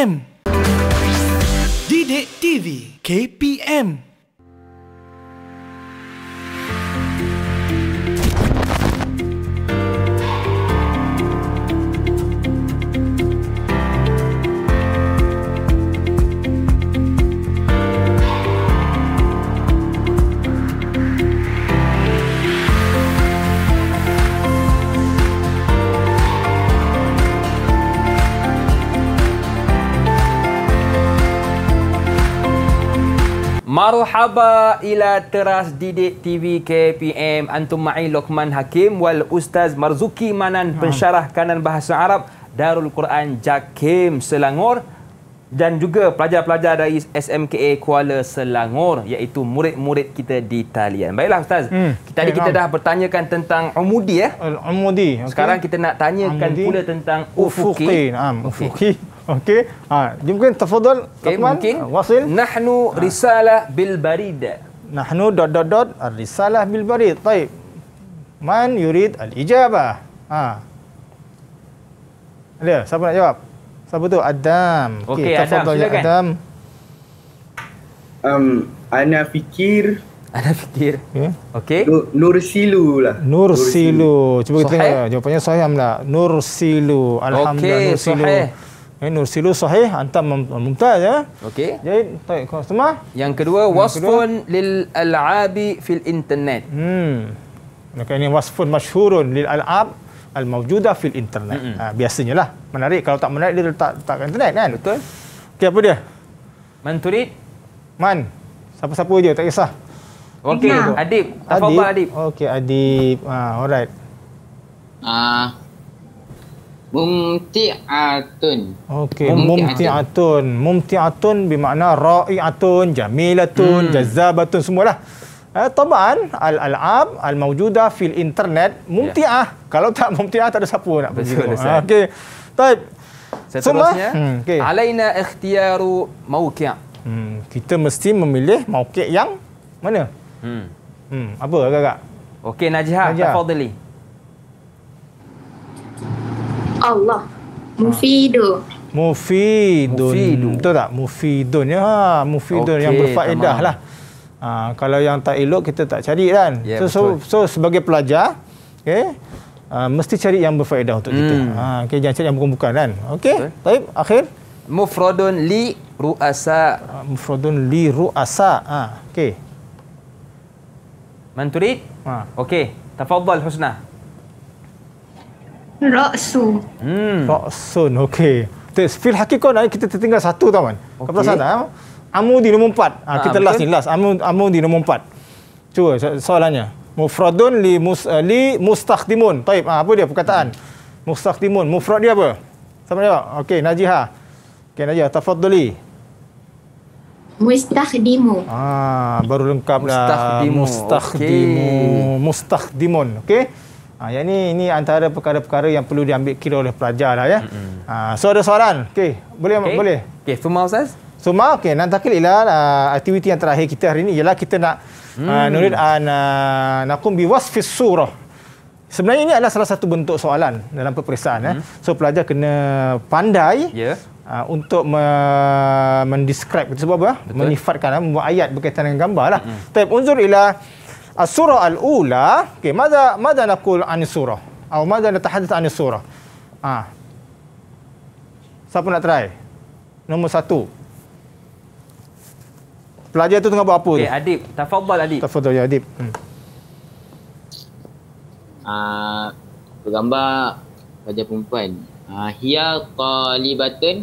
S2: KPM Didik TV KPM
S1: Marhaba ila teras didik TV KPM Antum Ma'i Lokman Hakim Wal Ustaz Marzuki Manan ha. Pensyarah Kanan Bahasa Arab Darul Quran Jakim Selangor Dan juga pelajar-pelajar dari SMKA Kuala Selangor Iaitu murid-murid kita di talian Baiklah Ustaz hmm. tadi okay, kita dah bertanyakan tentang Umudi ya eh. Al-Umudi okay. Sekarang kita nak tanyakan Umudi. pula tentang Ufuki Ufuki, um, Ufuki. Okey. Ha, mungkin tafadhal okay, mungkin ah, wasil. Nahnu
S2: ha. risalah bil barid. Nahnu dot dot dot risalah bil barid. Baik. Man yurid al ijabah. Ha. Ada siapa nak jawab? Siapa tu? Adam. Okey, okay, tafadhal ya Adam.
S1: Um, ana fikir ada fikir. Yeah. Okey. Nur Silu
S2: lah. Nur Silu. Cuba kita tengok jawapannya Sahih Amla. Nur Silu. Alhamdulillah okay, Nur Silu. Ya, silu sahih antam mumtaz ya.
S1: Okey. Jadi baik kau semua. Yang kedua wasfun lil al'abi fil internet.
S2: Hmm. Maka ini wasfun masyhurun lil al'ab al mawjuda fil internet. Mm-hmm. Ha, biasanya lah. Menarik kalau tak menarik dia letak letak internet kan. Betul. Okey apa dia? Man turid? Man. Siapa-siapa je tak kisah.
S1: Okey, Adib. Tafawba Adib. Adib.
S2: Okey, Adib. Ha, alright.
S3: Ah, uh. Mumti'atun.
S2: Okey, mumti'atun. Mumti'atun bermakna ra'i'atun, jamilatun, hmm. jazabatun semualah. Eh, tabaan al-alab al mawjuda, fil internet mumti'ah. Ya. Yeah. Kalau tak mumti'ah tak ada siapa nak pergi. Okey. Taib. Seterusnya, hmm, okay. alaina ikhtiyaru mauki'. Hmm, kita mesti memilih mauki' yang mana? Hmm. Hmm, apa agak-agak? Okey,
S1: Najihah, Najihah. tafadhali. Allah ha.
S4: Mufidun
S2: Mufidun Betul tak? Mufidun ya. Ha, mufidun okay, yang berfaedah lah ha, Kalau yang tak elok kita tak cari kan yeah, so, so, so sebagai pelajar okay, uh, ha, Mesti cari yang berfaedah untuk hmm. kita ha, okay, Jangan cari yang bukan-bukan kan Okey okay. Baik akhir Mufrodun li ru'asa ha, Mufrodun
S1: li ru'asa ha, Okey Manturid ha. Okey Tafadhal Husna
S4: Roksu. Hmm. Roksun,
S2: okey. Fil hakikat ni kita tertinggal satu tau man. Okay. Kepala sana. Eh? Amu di nombor empat. Ha, kita ha, last ni, last. Amu, amu di nombor empat. Cuba so- soalannya. Mufradun li, mus, eh, li mustakhdimun. Taib, ha, apa dia perkataan? Hmm. Mustakhdimun. Mufrad dia apa? Sama jawab. Okey, Najihah. Okey, Najihah. Tafadduli.
S4: Mustakhdimu.
S2: Ah, baru lengkaplah. lah. Mustakhdimu. Mustakhdimu. Okay. Ha, yang ni ini antara perkara-perkara yang perlu diambil kira oleh pelajar lah ya. Mm-hmm. Ha, so ada soalan? Okey, boleh okay. boleh. Okey, semua Ustaz. Semua okey, nak takil ila uh, ah, aktiviti yang terakhir kita hari ini ialah kita nak mm. uh, nurid an uh, naqum bi wasfi surah. Sebenarnya ini adalah salah satu bentuk soalan dalam peperiksaan mm. eh. So pelajar kena pandai yeah. Ya. Uh, untuk me- mendescribe itu sebab apa? Menyifatkan, uh, membuat ayat berkaitan dengan gambar lah. Mm-hmm. Tapi unsur ialah As-surah al-ula, okay, mada mada nakul anis surah? Atau mada natahadis anis surah? Ha. Siapa nak try? Nombor satu. Pelajar tu tengah buat apa okay, eh, Adib. Tafadbal Adib. Tafadbal ya Adib. Hmm.
S3: Uh, ah, bergambar pelajar perempuan. Uh, hiya qalibatun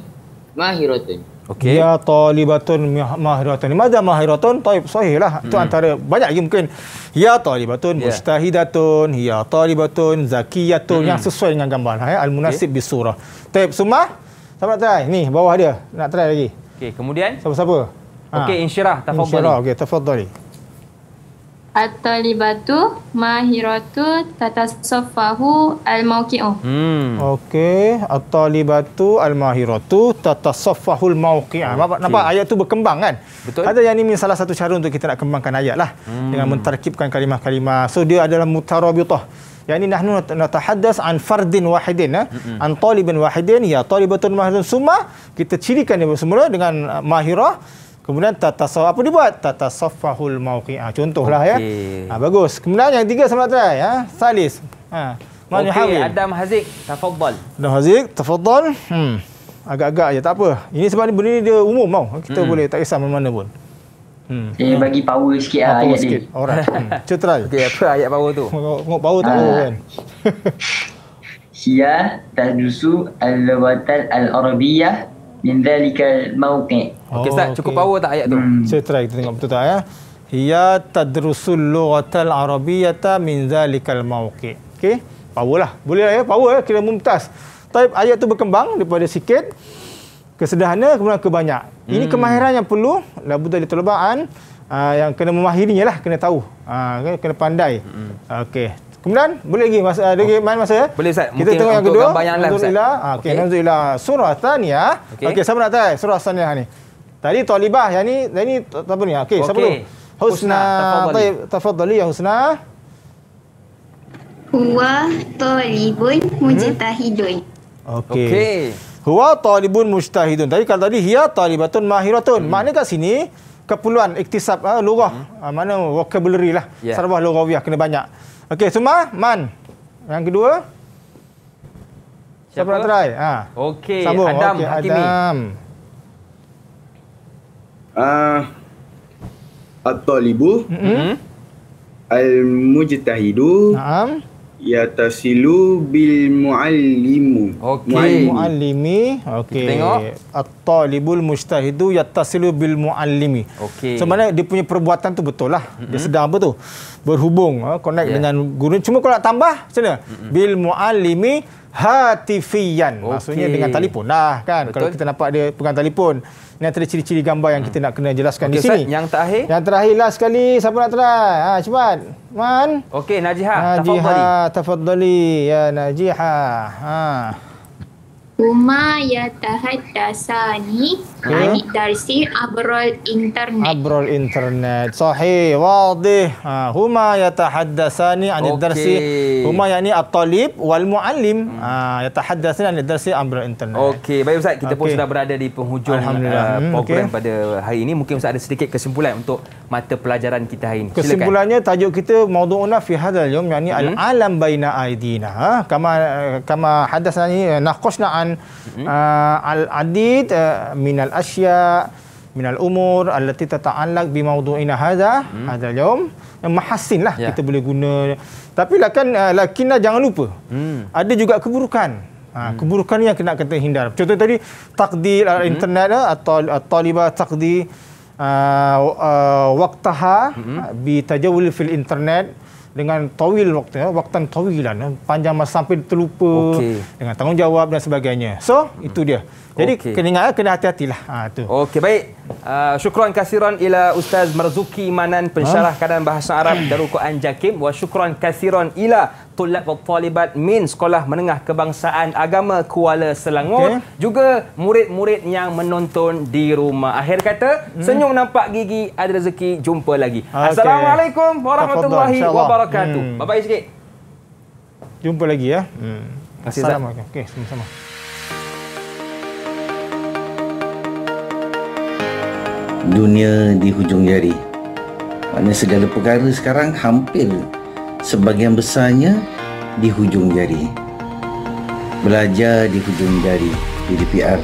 S3: mahiratun.
S2: Okay. Ya talibatun mahiratun. Mada mahiratun? Taib sahih lah. Itu hmm. antara banyak lagi mungkin. Ya talibatun yeah. mustahidatun. Ya talibatun zakiyatun. Hmm. Yang sesuai dengan gambar. Lah, ya. Al-Munasib okay. bisurah. Taib semua. Siapa nak try? Ni bawah dia. Nak try lagi. Okay, kemudian? Siapa-siapa? Okey, ha. insyirah. Tafadzali. Insyirah. Okey, tafadzali.
S4: At-talibatu mahiratu tatasaffahu al-mauqi'u.
S2: Hmm. Okey, at-talibatu al-mahiratu tatasaffahu al-mauqi'u. Okay. Nampak, nampak ayat tu berkembang kan? Betul. Ada yang ini salah satu cara untuk kita nak kembangkan ayat lah. Hmm. Dengan mentarkibkan kalimah-kalimah. So, dia adalah mutarabitah. Yang ini nahnu natahaddas an fardin wahidin. Eh? Mm-hmm. An taliban wahidin. Ya talibatun mahiratu summa. Kita cirikan dia semula dengan mahirah. Kemudian tata tatasaw apa dia buat? Tatasaffahul mauqi'a. Ah, contohlah okay. ya. Ha, bagus. Kemudian yang tiga sama try
S1: ya. Salis. Ha. Ah, Man okay, Adam Haziq, tafadhal.
S2: Adam Haziq, tafadhal. Hmm. Agak-agak aja tak apa. Ini sebab ni benda ni dia umum tau. Kita hmm. boleh tak kisah mana-mana pun.
S1: Hmm. Ini bagi power sikit lah ayat sikit. ni. Orang. Hmm. Cuba try. Okay, apa ayat power tu?
S2: Ngok power tak apa kan?
S3: Hiya tahdusu al-lawatal al-arabiyah min dhalika al-mauqi'. Okey Ustaz, okay. Oh, cukup power tak ayat
S2: tu? Hmm. Saya try kita tengok betul tak ya. Ya tadrusul lughatal arabiyata min zalikal mawqi. Okey, power lah. Boleh lah ya, power lah. Kira mumtaz. Type ayat tu berkembang daripada sikit. Kesederhana kemudian kebanyak. banyak. Ini hmm. kemahiran yang perlu. Labu dari terlebaan. Uh, ah, yang kena memahirinya lah. Kena tahu. Uh, kena pandai. Hmm. Okey. Kemudian boleh lagi masa ada lagi oh. main masa ya? Boleh Ustaz. Kita tengok yang kedua. Alhamdulillah. Ah, okey, okay. alhamdulillah. Surah Thaniyah. Okey, okay, siapa nak tahu? Surah Thaniyah ni. Tadi Talibah yang ni, yang ni apa ni? Ah, okey, siapa tu? Husna. Baik, tafadhali ya Husna.
S4: Huwa talibun hmm? mujtahidun.
S2: Okey. Okay. Huwa talibun mujtahidun. Tadi kalau tadi hiya talibatun mahiratun. Hmm. Maknanya kat sini keperluan iktisab uh, lugah. Hmm. Ah, mana vocabulary lah. Ya. Sarwah Sarbah kena banyak. Okey, Suma, Man. Yang kedua.
S1: Siapa, siapa nak try? Ha.
S2: Okey, Adam okay, Adam. Hakimi.
S3: Uh, At-Talibu mm-hmm. Al-Mujtahidu
S2: Naam Ya tasilu bil muallimu. Okey, muallimi. Okey. Tengok. At-talibul mustahidu ya tasilu bil muallimi. Okey. So mana dia punya perbuatan tu betul lah. Mm-hmm. Dia sedang apa tu? berhubung uh, connect yeah. dengan guru cuma kalau nak tambah macam mana Mm-mm. bil muallimi hatifian okay. maksudnya dengan telefon lah kan Betul. kalau kita nampak dia pegang telefon ini antara ciri-ciri gambar yang hmm. kita mm. nak kena jelaskan okay, di sini. yang terakhir? Yang terakhir lah sekali. Siapa nak try? Ha, cepat. Man.
S1: Okey, Najihah. Najihah.
S2: Tafadzali. Ya, Najihah. Ha.
S4: Huma ya tahat dasani Anik darsi abrol internet
S2: Abrol internet Sahih Wadih Huma ha, ya tahat dasani Anik darsi Huma ya ni at Wal mu'allim hmm. ha, Ya tahat dasani Anik darsi abrol internet
S1: Okey Baik Ustaz Kita pun sudah berada di penghujung Alhamdulillah uh, hmm, Program pada hari ini Mungkin Ustaz ada sedikit kesimpulan Untuk mata pelajaran kita hari ini Kesimpulannya
S2: Tajuk kita Maudu'una fi hadal yum Yang ni hmm. Al-alam baina aidina ha, Kama Kama hadasani eh, Nakhkosna an uh, al-adid uh, min al-asya min al-umur allati tata'allaq bimau tu hadha hmm. hadha al-yawm yang mahasin lah yeah. kita boleh guna tapi lah kan, uh, lakinah jangan lupa hmm. ada juga keburukan Ha, hmm. keburukan yang kena kita hindar. Contoh tadi takdir hmm. internet atau taliba takdir uh, uh, waktaha uh, hmm. bi tajawul fil internet dengan towil waktu eh, waktan tawilan eh, panjang masa sampai terlupa okay. dengan tanggungjawab dan sebagainya so hmm. itu dia jadi okay. kena ingat kena hati-hatilah.
S1: Ha ah, tu. Okey baik. Uh, syukran kasiran ila Ustaz Marzuki Manan pensyarah ah. kanan bahasa Arab Darul Quran Jakim wa syukran kasiran ila tulab wa talibat min Sekolah Menengah Kebangsaan Agama Kuala Selangor okay. juga murid-murid yang menonton di rumah. Akhir kata, hmm. senyum nampak gigi ada rezeki jumpa lagi. Okay. Assalamualaikum warahmatullahi wabarakatuh. Hmm. Bye bye sikit.
S2: Jumpa lagi ya. Hmm. Assalamualaikum. Okey, sama-sama. dunia di hujung jari Maksudnya segala perkara sekarang hampir sebagian besarnya di hujung jari Belajar di hujung jari di DPR.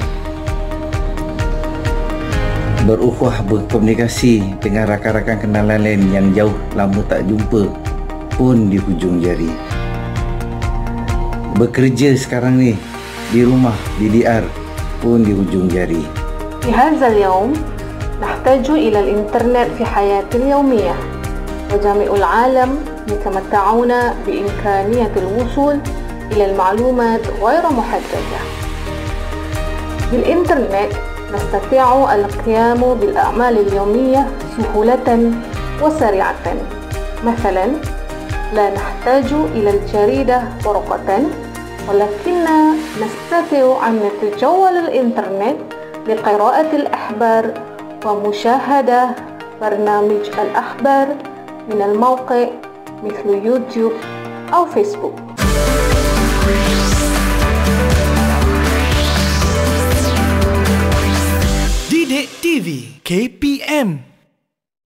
S2: Berukhuah berkomunikasi
S4: dengan rakan-rakan kenalan lain yang jauh lama tak jumpa pun di hujung jari Bekerja sekarang ni di rumah di
S2: DPR pun di hujung jari.
S4: Di hari ini, نحتاج إلى الإنترنت في حياتي اليومية وجميع العالم يتمتعون بإمكانية الوصول إلى المعلومات غير محددة بالإنترنت نستطيع القيام بالأعمال اليومية سهولة وسريعة مثلا لا نحتاج إلى الجريدة ورقة ولكننا نستطيع أن نتجول الإنترنت لقراءة الأحبار ومشاهدة برنامج الأخبار من الموقع مثل يوتيوب أو فيسبوك
S5: دي دي تي في كي بي ام